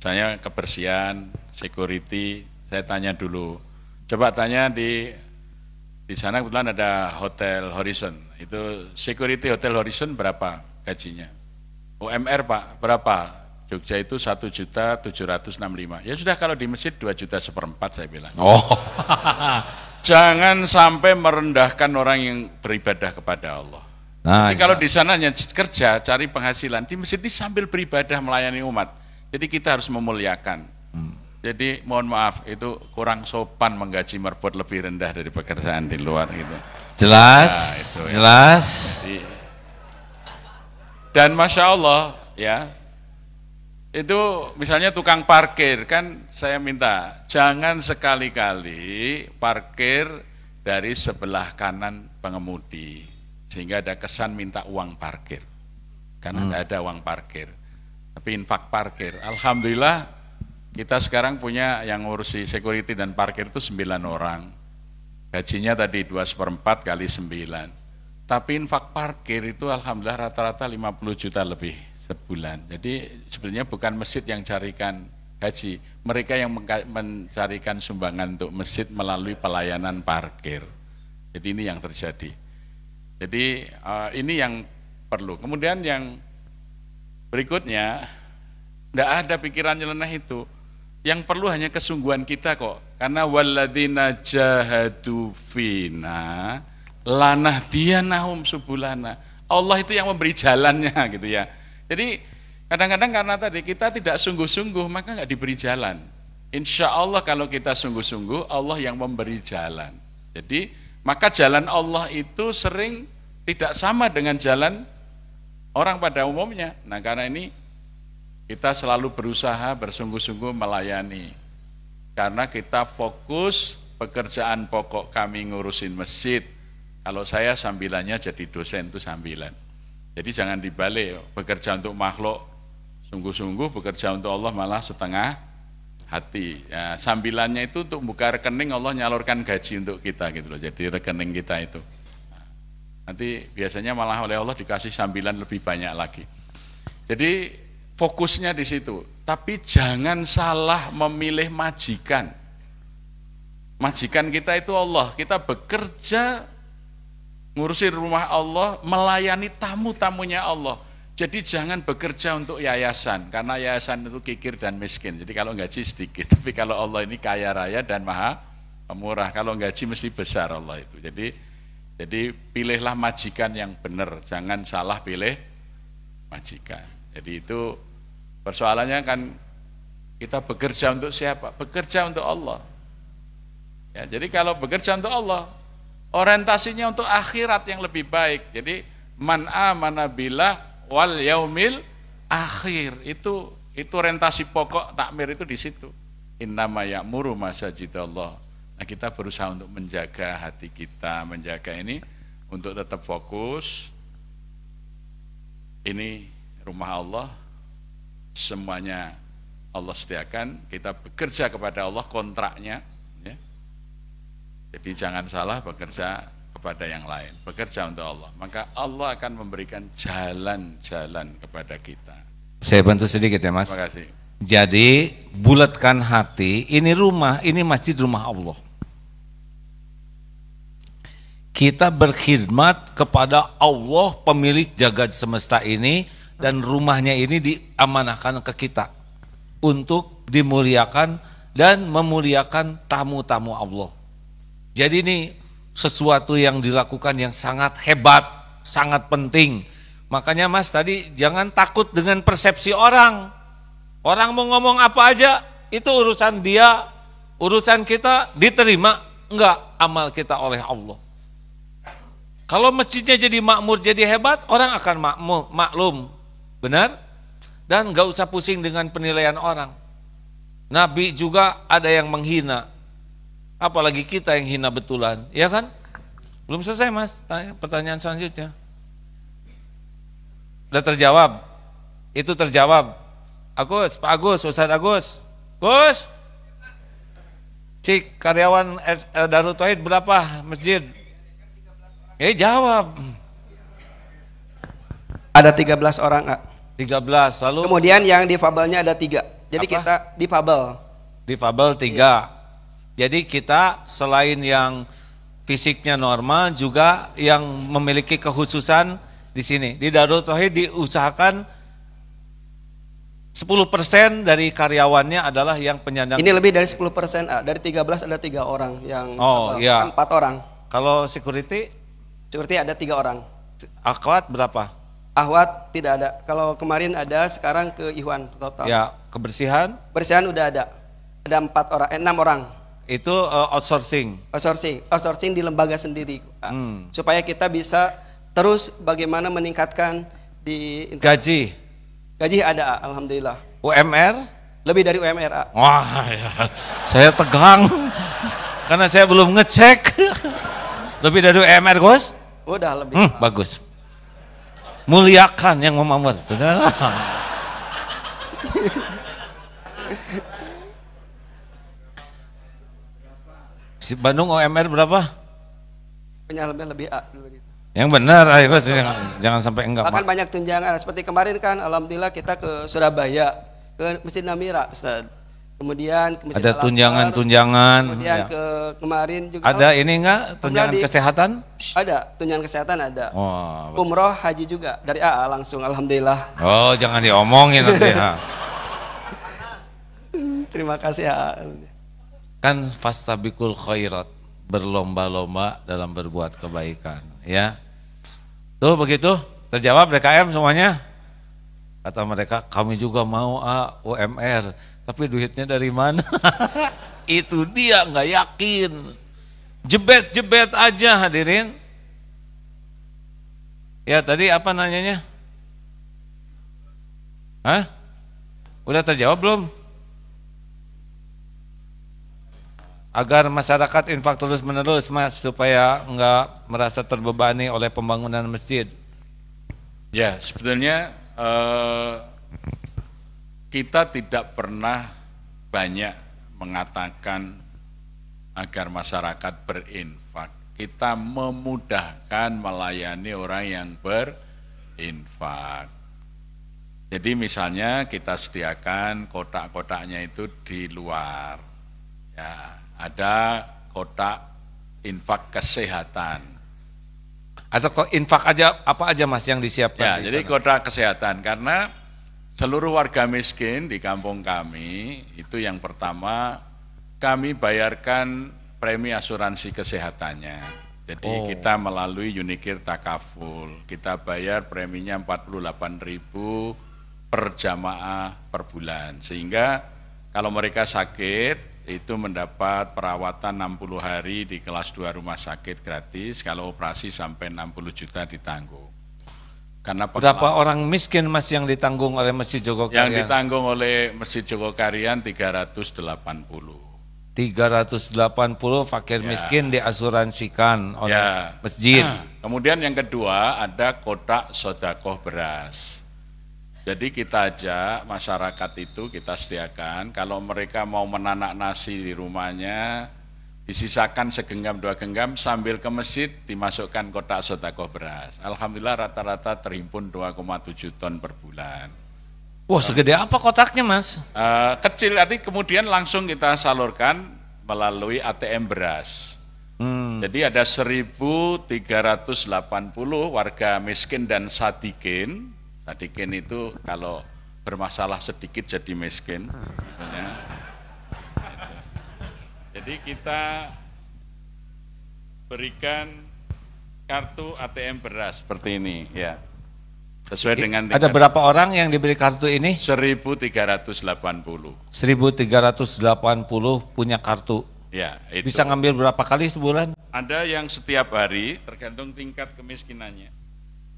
saya kebersihan, security, saya tanya dulu. Coba tanya di di sana kebetulan ada Hotel Horizon. Itu security Hotel Horizon berapa gajinya? UMR Pak, berapa? Jogja itu satu juta tujuh ratus enam lima. Ya sudah kalau di masjid dua juta seperempat saya bilang. Oh. (laughs) Jangan sampai merendahkan orang yang beribadah kepada Allah. Nah, Jadi kalau iya. di sana hanya kerja, cari penghasilan, di masjid ini sambil beribadah melayani umat. Jadi kita harus memuliakan. Hmm. Jadi mohon maaf, itu kurang sopan menggaji merbot lebih rendah dari pekerjaan di luar gitu. Jelas, nah, itu, ya. jelas. Ya. dan masya Allah ya itu misalnya tukang parkir kan saya minta jangan sekali-kali parkir dari sebelah kanan pengemudi sehingga ada kesan minta uang parkir karena hmm. ada uang parkir tapi infak parkir alhamdulillah kita sekarang punya yang ngurusi security dan parkir itu 9 orang gajinya tadi 2 seperempat kali 9 tapi infak parkir itu alhamdulillah rata-rata 50 juta lebih sebulan. Jadi sebenarnya bukan masjid yang carikan haji, mereka yang mencarikan sumbangan untuk masjid melalui pelayanan parkir. Jadi ini yang terjadi. Jadi eh, ini yang perlu. Kemudian yang berikutnya, tidak ada pikiran nyeleneh itu. Yang perlu hanya kesungguhan kita kok. Karena waladina jahadu fina lanah dianahum subulana. Allah itu yang memberi jalannya gitu ya. Jadi kadang-kadang karena tadi kita tidak sungguh-sungguh maka nggak diberi jalan. Insya Allah kalau kita sungguh-sungguh Allah yang memberi jalan. Jadi maka jalan Allah itu sering tidak sama dengan jalan orang pada umumnya. Nah karena ini kita selalu berusaha bersungguh-sungguh melayani karena kita fokus pekerjaan pokok kami ngurusin masjid. Kalau saya sambilannya jadi dosen itu sambilan. Jadi jangan dibalik, bekerja untuk makhluk sungguh-sungguh, bekerja untuk Allah malah setengah hati. Ya, sambilannya itu untuk buka rekening Allah nyalurkan gaji untuk kita gitu loh. Jadi rekening kita itu. Nanti biasanya malah oleh Allah dikasih sambilan lebih banyak lagi. Jadi fokusnya di situ. Tapi jangan salah memilih majikan. Majikan kita itu Allah. Kita bekerja ngurusin rumah Allah, melayani tamu-tamunya Allah. Jadi jangan bekerja untuk yayasan, karena yayasan itu kikir dan miskin. Jadi kalau gaji sedikit, (laughs) tapi kalau Allah ini kaya raya dan maha murah. Kalau gaji mesti besar Allah itu. Jadi jadi pilihlah majikan yang benar, jangan salah pilih majikan. Jadi itu persoalannya kan kita bekerja untuk siapa? Bekerja untuk Allah. Ya, jadi kalau bekerja untuk Allah, orientasinya untuk akhirat yang lebih baik. Jadi man amana billah wal yaumil akhir itu itu orientasi pokok takmir itu di situ. Innama ya'muru masajidallah. Nah, kita berusaha untuk menjaga hati kita, menjaga ini untuk tetap fokus. Ini rumah Allah, semuanya Allah sediakan, kita bekerja kepada Allah kontraknya, jadi jangan salah bekerja kepada yang lain, bekerja untuk Allah. Maka Allah akan memberikan jalan-jalan kepada kita. Saya bantu sedikit ya Mas. Terima kasih. Jadi bulatkan hati, ini rumah, ini masjid rumah Allah. Kita berkhidmat kepada Allah pemilik jagad semesta ini dan rumahnya ini diamanahkan ke kita untuk dimuliakan dan memuliakan tamu-tamu Allah. Jadi ini sesuatu yang dilakukan yang sangat hebat, sangat penting. Makanya mas tadi jangan takut dengan persepsi orang. Orang mau ngomong apa aja, itu urusan dia, urusan kita diterima, enggak amal kita oleh Allah. Kalau masjidnya jadi makmur, jadi hebat, orang akan makmur, maklum. Benar? Dan enggak usah pusing dengan penilaian orang. Nabi juga ada yang menghina, Apalagi kita yang hina betulan, ya kan? Belum selesai mas, tanya, pertanyaan selanjutnya. Sudah terjawab, itu terjawab. Agus, Pak Agus, Ustadz Agus. Gus, Cik, karyawan eh, Darul Tauhid berapa masjid? Eh jawab. Ada 13 orang kak. 13, lalu? Kemudian yang difabelnya ada tiga. Jadi apa? kita difabel. Difabel tiga. Iya. Jadi kita selain yang fisiknya normal juga yang memiliki kekhususan di sini. Di Darul Tauhid diusahakan 10% dari karyawannya adalah yang penyandang. Ini lebih dari 10% A. Ah, dari 13 ada tiga orang yang oh, apa, ya. 4 orang. Kalau security? Security ada tiga orang. Akwat berapa? Ahwat tidak ada. Kalau kemarin ada, sekarang ke Iwan total. Ya, kebersihan? Kebersihan udah ada. Ada empat orang, eh, enam orang. Itu uh, outsourcing. Outsourcing, outsourcing di lembaga sendiri. Ah, hmm. Supaya kita bisa terus bagaimana meningkatkan di gaji. Gaji ada, ah, alhamdulillah. UMR? Lebih dari UMR. A. Ah. Wah, ya. saya tegang karena saya belum ngecek. lebih dari UMR, Gus? Udah lebih. Hmm, bagus. Muliakan yang memamar. Bandung OMR berapa? Punya lebih lebih A dulu itu. Yang benar, ayo Mas, jangan, jangan sampai enggak. Bahkan banyak tunjangan. Seperti kemarin kan, alhamdulillah kita ke Surabaya, ke Masjid Namira, Ustaz. Kemudian ke Masjid ada tunjangan-tunjangan. Kemudian ya. ke kemarin juga. Ada ini enggak tunjangan di, kesehatan? Ada, tunjangan kesehatan ada. Oh, Umroh, haji juga dari AA langsung, alhamdulillah. Oh, jangan diomongin nanti. ha. (laughs) Terima kasih ya kan Fasta fastabikul khairat berlomba-lomba dalam berbuat kebaikan ya tuh begitu terjawab DKM semuanya kata mereka kami juga mau A, UMR tapi duitnya dari mana (laughs) itu dia nggak yakin jebet-jebet aja hadirin ya tadi apa nanyanya Hah? udah terjawab belum agar masyarakat infak terus menerus mas supaya nggak merasa terbebani oleh pembangunan masjid. Ya sebenarnya eh, kita tidak pernah banyak mengatakan agar masyarakat berinfak. Kita memudahkan melayani orang yang berinfak. Jadi misalnya kita sediakan kotak-kotaknya itu di luar. Ya, ada kotak infak kesehatan. Atau kok infak aja apa aja Mas yang disiapkan? Ya, di jadi sana? kotak kesehatan karena seluruh warga miskin di kampung kami itu yang pertama kami bayarkan premi asuransi kesehatannya. Jadi oh. kita melalui Unikir Takaful, kita bayar preminya 48.000 per jamaah per bulan. Sehingga kalau mereka sakit itu mendapat perawatan 60 hari di kelas 2 rumah sakit gratis, kalau operasi sampai 60 juta ditanggung. Karena Berapa orang miskin masih yang ditanggung oleh Masjid Jogokarian? Yang ditanggung oleh Masjid Jogokarian 380. 380 fakir ya. miskin diasuransikan oleh ya. masjid. Nah, kemudian yang kedua ada kotak sodakoh beras. Jadi kita ajak masyarakat itu kita sediakan, kalau mereka mau menanak nasi di rumahnya, disisakan segenggam dua genggam sambil ke masjid dimasukkan kotak sotakoh beras. Alhamdulillah rata-rata terhimpun 2,7 ton per bulan. Wah segede apa kotaknya mas? Uh, kecil, nanti kemudian langsung kita salurkan melalui ATM beras. Hmm. Jadi ada 1.380 warga miskin dan sadikin Tadi Sadikin itu kalau bermasalah sedikit jadi miskin. Ah. Ya. Jadi kita berikan kartu ATM beras seperti ini ya. Sesuai dengan tingkat. Ada berapa orang yang diberi kartu ini? 1380. 1380 punya kartu. Ya, itu. Bisa ngambil berapa kali sebulan? Ada yang setiap hari tergantung tingkat kemiskinannya.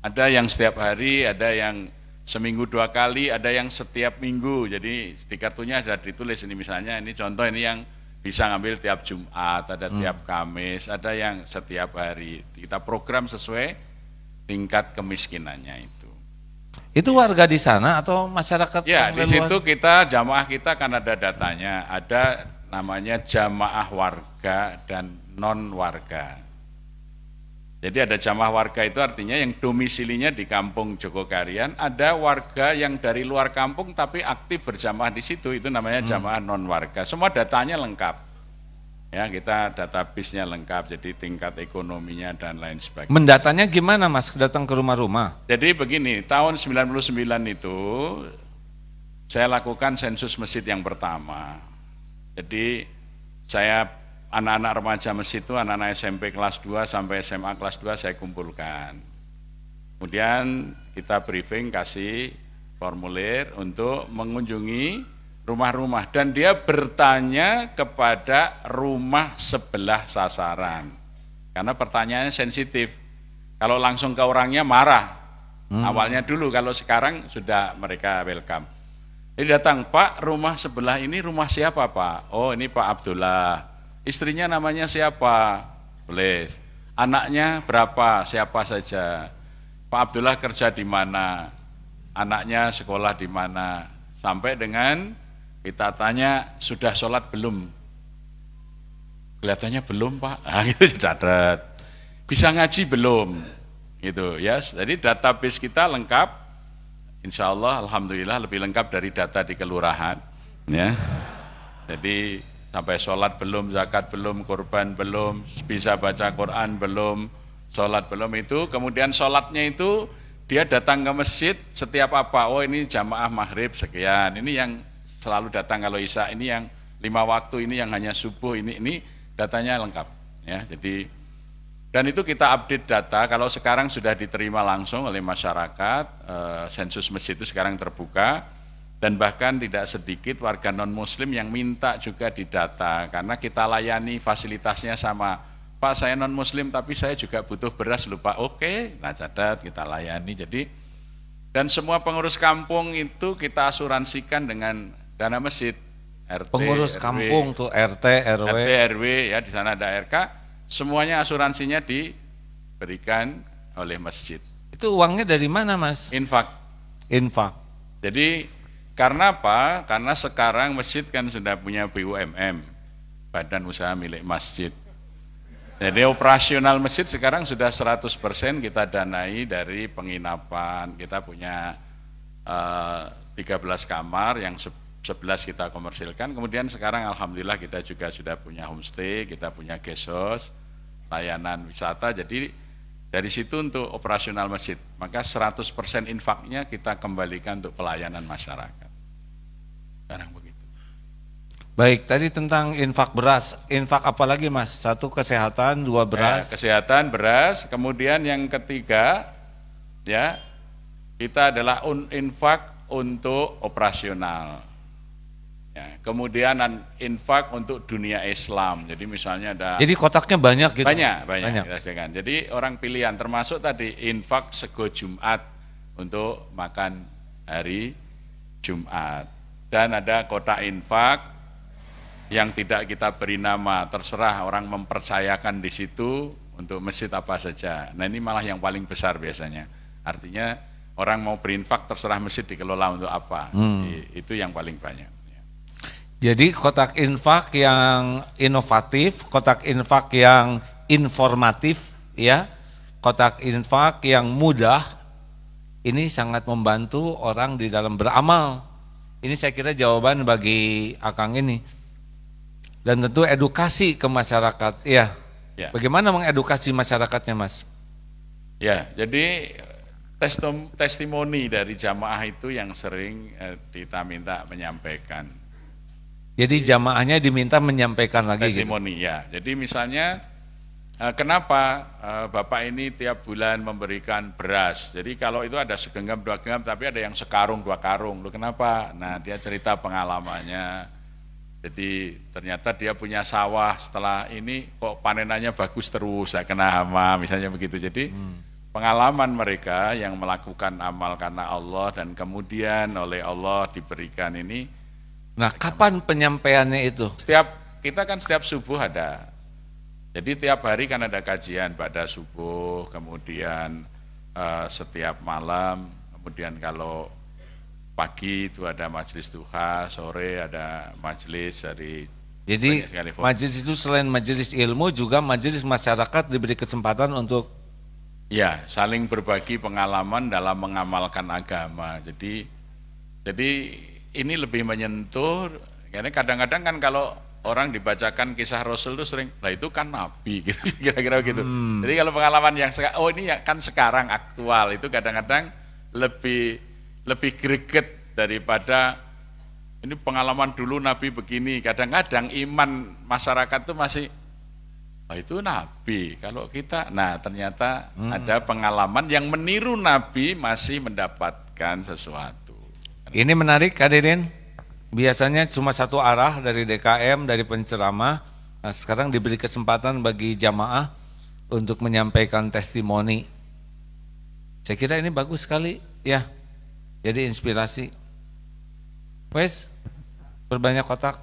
Ada yang setiap hari, ada yang seminggu dua kali, ada yang setiap minggu. Jadi di kartunya sudah ditulis ini misalnya, ini contoh ini yang bisa ngambil tiap Jumat, ada hmm. tiap Kamis, ada yang setiap hari. Kita program sesuai tingkat kemiskinannya itu. Itu warga di sana atau masyarakat? Ya, di situ kita jamaah kita kan ada datanya, ada namanya jamaah warga dan non warga. Jadi ada jamaah warga itu artinya yang domisilinya di kampung Jogokarian, ada warga yang dari luar kampung tapi aktif berjamaah di situ, itu namanya hmm. jamaah non warga. Semua datanya lengkap. Ya, kita database-nya lengkap, jadi tingkat ekonominya dan lain sebagainya. Mendatanya gimana Mas, datang ke rumah-rumah? Jadi begini, tahun 99 itu saya lakukan sensus masjid yang pertama. Jadi saya anak-anak remaja masjid itu anak-anak SMP kelas 2 sampai SMA kelas 2 saya kumpulkan. Kemudian kita briefing kasih formulir untuk mengunjungi rumah-rumah dan dia bertanya kepada rumah sebelah sasaran. Karena pertanyaannya sensitif. Kalau langsung ke orangnya marah. Hmm. Awalnya dulu kalau sekarang sudah mereka welcome. Ini datang, "Pak, rumah sebelah ini rumah siapa, Pak?" "Oh, ini Pak Abdullah." Istrinya namanya siapa? Boleh. Anaknya berapa? Siapa saja? Pak Abdullah kerja di mana? Anaknya sekolah di mana? Sampai dengan kita tanya sudah sholat belum? Kelihatannya belum Pak. (laughs) Ah, sudah gitu, ada. Bisa ngaji belum? Gitu ya. Yes. Jadi database kita lengkap. Insya Allah, Alhamdulillah lebih lengkap dari data di kelurahan. Ya. Jadi Sampai sholat belum, zakat belum, kurban belum, bisa baca Quran belum, sholat belum itu. Kemudian sholatnya itu dia datang ke masjid setiap apa? Oh ini jamaah maghrib sekian, ini yang selalu datang kalau isya, ini yang lima waktu, ini yang hanya subuh, ini ini datanya lengkap. Ya, jadi dan itu kita update data, kalau sekarang sudah diterima langsung oleh masyarakat, eh, sensus masjid itu sekarang terbuka, dan bahkan tidak sedikit warga non muslim yang minta juga didata karena kita layani fasilitasnya sama Pak saya non muslim tapi saya juga butuh beras lupa oke nah catat kita layani jadi dan semua pengurus kampung itu kita asuransikan dengan dana masjid RT pengurus RW, kampung tuh RT RW RT RW ya di sana ada RK semuanya asuransinya diberikan oleh masjid itu uangnya dari mana mas infak infak jadi karena apa? Karena sekarang masjid kan sudah punya BUMM Badan Usaha Milik Masjid. Jadi operasional masjid sekarang sudah 100% kita danai dari penginapan. Kita punya uh, eh, 13 kamar yang 11 kita komersilkan. Kemudian sekarang alhamdulillah kita juga sudah punya homestay, kita punya guest layanan wisata. Jadi dari situ untuk operasional masjid, maka 100% infaknya kita kembalikan untuk pelayanan masyarakat sekarang begitu. Baik, tadi tentang infak beras, infak apa lagi mas? Satu kesehatan, dua ya, beras. Ya, kesehatan, beras, kemudian yang ketiga ya kita adalah un infak untuk operasional. Ya, kemudian infak untuk dunia Islam. Jadi misalnya ada Jadi kotaknya banyak gitu. Banyak, banyak. banyak. Kita Jadi orang pilihan termasuk tadi infak sego Jumat untuk makan hari Jumat. Dan ada kotak infak yang tidak kita beri nama, terserah orang mempercayakan di situ untuk masjid apa saja. Nah ini malah yang paling besar biasanya. Artinya orang mau berinfak terserah masjid dikelola untuk apa. Hmm. Itu yang paling banyak. Jadi kotak infak yang inovatif, kotak infak yang informatif, ya, kotak infak yang mudah, ini sangat membantu orang di dalam beramal ini saya kira jawaban bagi Akang ini. Dan tentu edukasi ke masyarakat. Iya. Ya. Bagaimana mengedukasi masyarakatnya, Mas? Ya, jadi testimoni dari jamaah itu yang sering eh, kita minta menyampaikan. Jadi jamaahnya diminta menyampaikan lagi. Gitu? Testimoni gitu? ya. Jadi misalnya Eh, kenapa eh, Bapak ini tiap bulan memberikan beras? Jadi kalau itu ada segenggam dua genggam, tapi ada yang sekarung dua karung. Lu kenapa? Nah dia cerita pengalamannya. Jadi ternyata dia punya sawah setelah ini kok panenannya bagus terus, saya kena hama misalnya begitu. Jadi hmm. pengalaman mereka yang melakukan amal karena Allah dan kemudian oleh Allah diberikan ini. Nah kapan penyampaiannya itu? Setiap kita kan setiap subuh ada jadi tiap hari kan ada kajian pada subuh, kemudian eh, setiap malam, kemudian kalau pagi itu ada majelis duha, sore ada majelis dari jadi majelis itu selain majelis ilmu juga majelis masyarakat diberi kesempatan untuk ya saling berbagi pengalaman dalam mengamalkan agama. Jadi jadi ini lebih menyentuh karena kadang-kadang kan kalau orang dibacakan kisah Rasul itu sering, nah itu kan Nabi (laughs) gitu, kira-kira begitu. Hmm. Jadi kalau pengalaman yang oh ini ya kan sekarang aktual itu kadang-kadang lebih lebih greget daripada ini pengalaman dulu Nabi begini. Kadang-kadang iman masyarakat itu masih oh itu Nabi. Kalau kita, nah ternyata hmm. ada pengalaman yang meniru Nabi masih mendapatkan sesuatu. Ini menarik hadirin biasanya cuma satu arah dari DKM, dari penceramah. Nah, sekarang diberi kesempatan bagi jamaah untuk menyampaikan testimoni. Saya kira ini bagus sekali ya, jadi inspirasi. Wes, berbanyak kotak.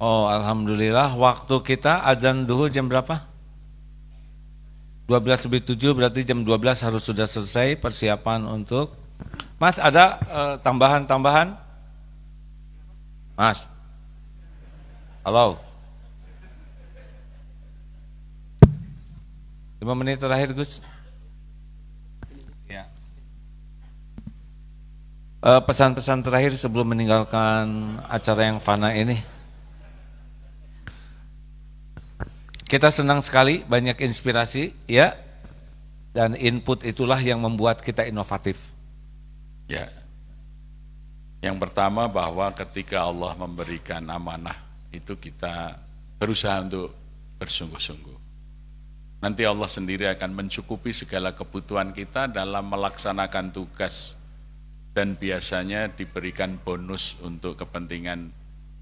Oh, alhamdulillah waktu kita azan duhur jam berapa? 12 lebih 7 berarti jam 12 harus sudah selesai persiapan untuk Mas ada eh, tambahan-tambahan? Uh, Mas. Halo. 5 menit terakhir Gus. Ya. Eh, pesan-pesan uh, terakhir sebelum meninggalkan acara yang fana ini. Kita senang sekali banyak inspirasi ya. Dan input itulah yang membuat kita inovatif. Ya. Yang pertama bahwa ketika Allah memberikan amanah itu kita berusaha untuk bersungguh-sungguh. Nanti Allah sendiri akan mencukupi segala kebutuhan kita dalam melaksanakan tugas dan biasanya diberikan bonus untuk kepentingan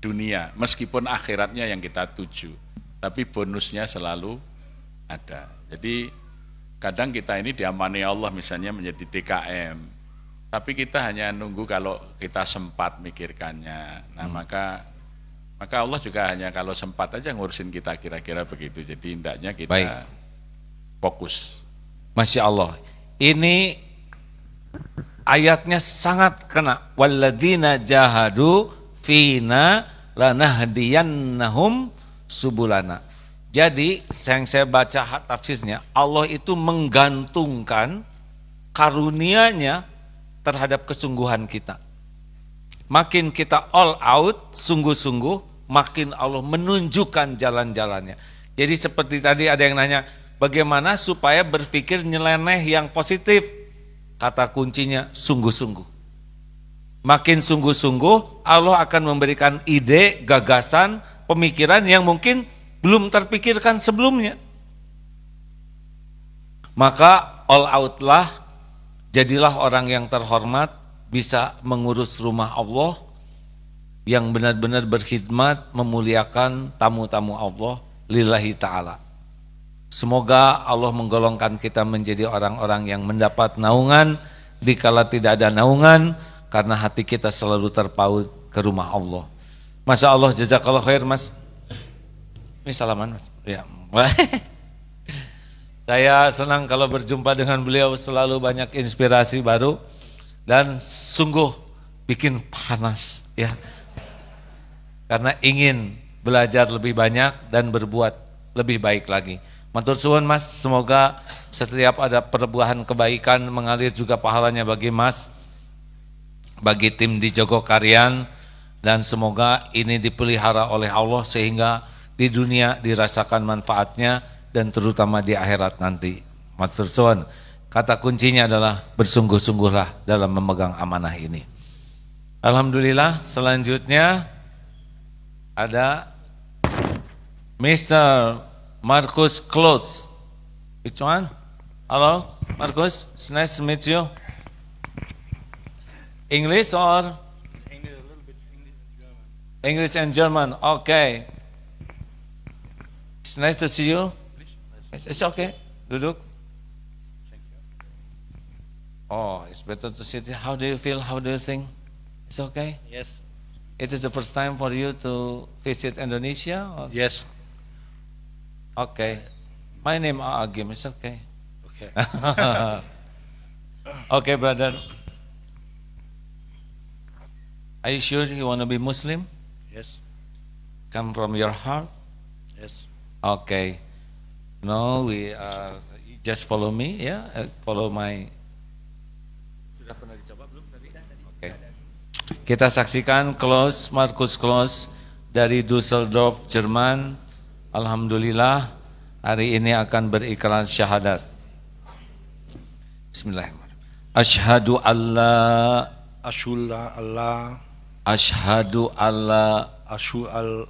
dunia meskipun akhiratnya yang kita tuju tapi bonusnya selalu ada. Jadi kadang kita ini diamani Allah misalnya menjadi DKM, tapi kita hanya nunggu kalau kita sempat mikirkannya. Nah hmm. maka maka Allah juga hanya kalau sempat aja ngurusin kita kira-kira begitu. Jadi hendaknya kita Baik. fokus. Masya Allah. Ini ayatnya sangat kena. Walladina jahadu fina lanahdiyannahum subulana. Jadi yang saya baca tafsirnya, Allah itu menggantungkan karunianya terhadap kesungguhan kita. Makin kita all out, sungguh-sungguh, makin Allah menunjukkan jalan-jalannya. Jadi seperti tadi ada yang nanya, bagaimana supaya berpikir nyeleneh yang positif? Kata kuncinya, sungguh-sungguh makin sungguh-sungguh Allah akan memberikan ide, gagasan, pemikiran yang mungkin belum terpikirkan sebelumnya. Maka all outlah, jadilah orang yang terhormat, bisa mengurus rumah Allah, yang benar-benar berkhidmat memuliakan tamu-tamu Allah lillahi ta'ala. Semoga Allah menggolongkan kita menjadi orang-orang yang mendapat naungan, dikala tidak ada naungan, karena hati kita selalu terpaut ke rumah Allah. Masya Allah jazakallah khair mas. Ini salaman mas. Ya. (laughs) Saya senang kalau berjumpa dengan beliau selalu banyak inspirasi baru dan sungguh bikin panas ya. Karena ingin belajar lebih banyak dan berbuat lebih baik lagi. Matur suwun Mas, semoga setiap ada perbuahan kebaikan mengalir juga pahalanya bagi Mas, bagi tim di Jogokarian, dan semoga ini dipelihara oleh Allah sehingga di dunia dirasakan manfaatnya dan terutama di akhirat nanti. Mas Tersuan, kata kuncinya adalah bersungguh-sungguhlah dalam memegang amanah ini. Alhamdulillah selanjutnya ada Mr. Marcus Close. Which one? Hello, Marcus. It's nice to meet you. English or English and German. Okay. It's nice to see you. It's, it's okay. Duduk. Oh, it's better to sit. How do you feel? How do you think? It's okay? Yes. It is the first time for you to visit Indonesia? Or? Yes. Okay. My name is uh, Agim. It's okay. Okay. (laughs) okay, brother. Are you sure you want to be Muslim? Yes. Come from your heart? Yes. Okay. No, we are just follow me yeah? Uh, follow my Sudah pernah dicoba belum tadi? Okay. Kita saksikan close Markus close dari Düsseldorf, Jerman. Alhamdulillah hari ini akan berikrar syahadat. Bismillahirrahmanirrahim. Ashadu Allah. Ashulla Allah. Ashhadu alla Ashu al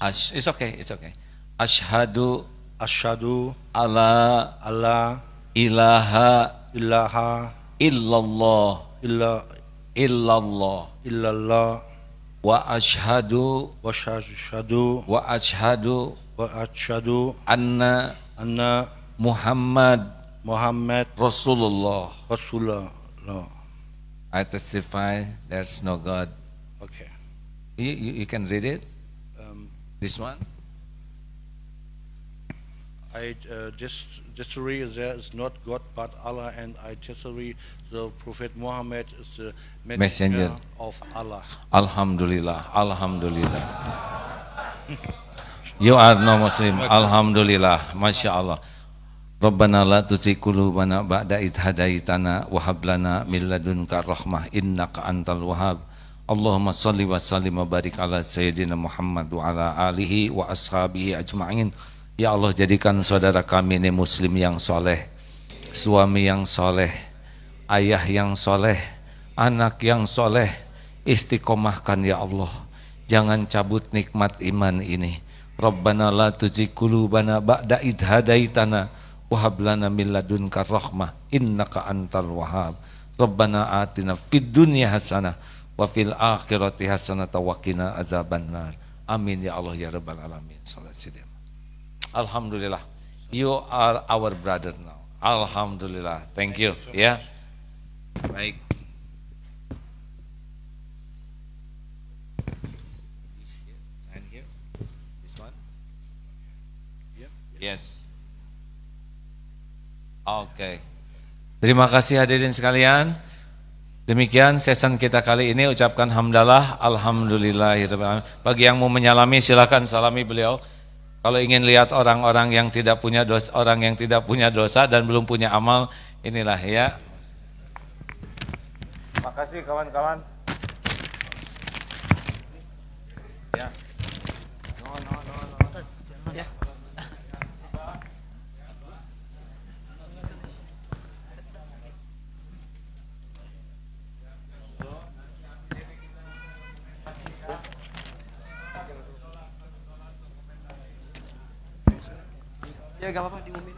Ash, It's okay, it's okay. Ashhadu Ashhadu alla alla ilaha ilaha illallah illa illallah illallah wa ashhadu wa ashhadu wa ashhadu wa ashhadu anna anna Muhammad Muhammad Rasulullah Rasulullah I testify there's no God You, you, you can read it. Um, this one. I uh, disagree there is not God but Allah and I disagree the Prophet Muhammad is the messenger, messenger. of Allah. Alhamdulillah, Alhamdulillah. you are no Muslim, Alhamdulillah, Masya Allah. Rabbana la tuzigh qulubana ba'da idh hadaitana wa hab lana min ladunka rahmah innaka antal wahhab. Allahumma salli wa sallim wa barik ala Sayyidina Muhammad wa ala alihi wa ashabihi ajma'in. Ya Allah jadikan saudara kami ini muslim yang soleh, suami yang soleh, ayah yang soleh, anak yang soleh, istiqomahkan ya Allah. Jangan cabut nikmat iman ini. Rabbana la tuzi qulubana ba'da idhadaitana Wahab lana min ladunka rahmah innaka antal wahab. Rabbana atina fid dunya hasanah wa fil akhirati hasanata wa qina azabannar. Amin ya Allah ya rabbal alamin. Salat sidim. Alhamdulillah. You are our brother now. Alhamdulillah. Thank, you. ya. yeah. Baik. Yes. Oke. Okay. Terima kasih hadirin sekalian. Demikian season kita kali ini ucapkan hamdalah alhamdulillah Bagi yang mau menyalami silakan salami beliau. Kalau ingin lihat orang-orang yang tidak punya dosa, orang yang tidak punya dosa dan belum punya amal, inilah ya. Makasih kawan-kawan. E a galera de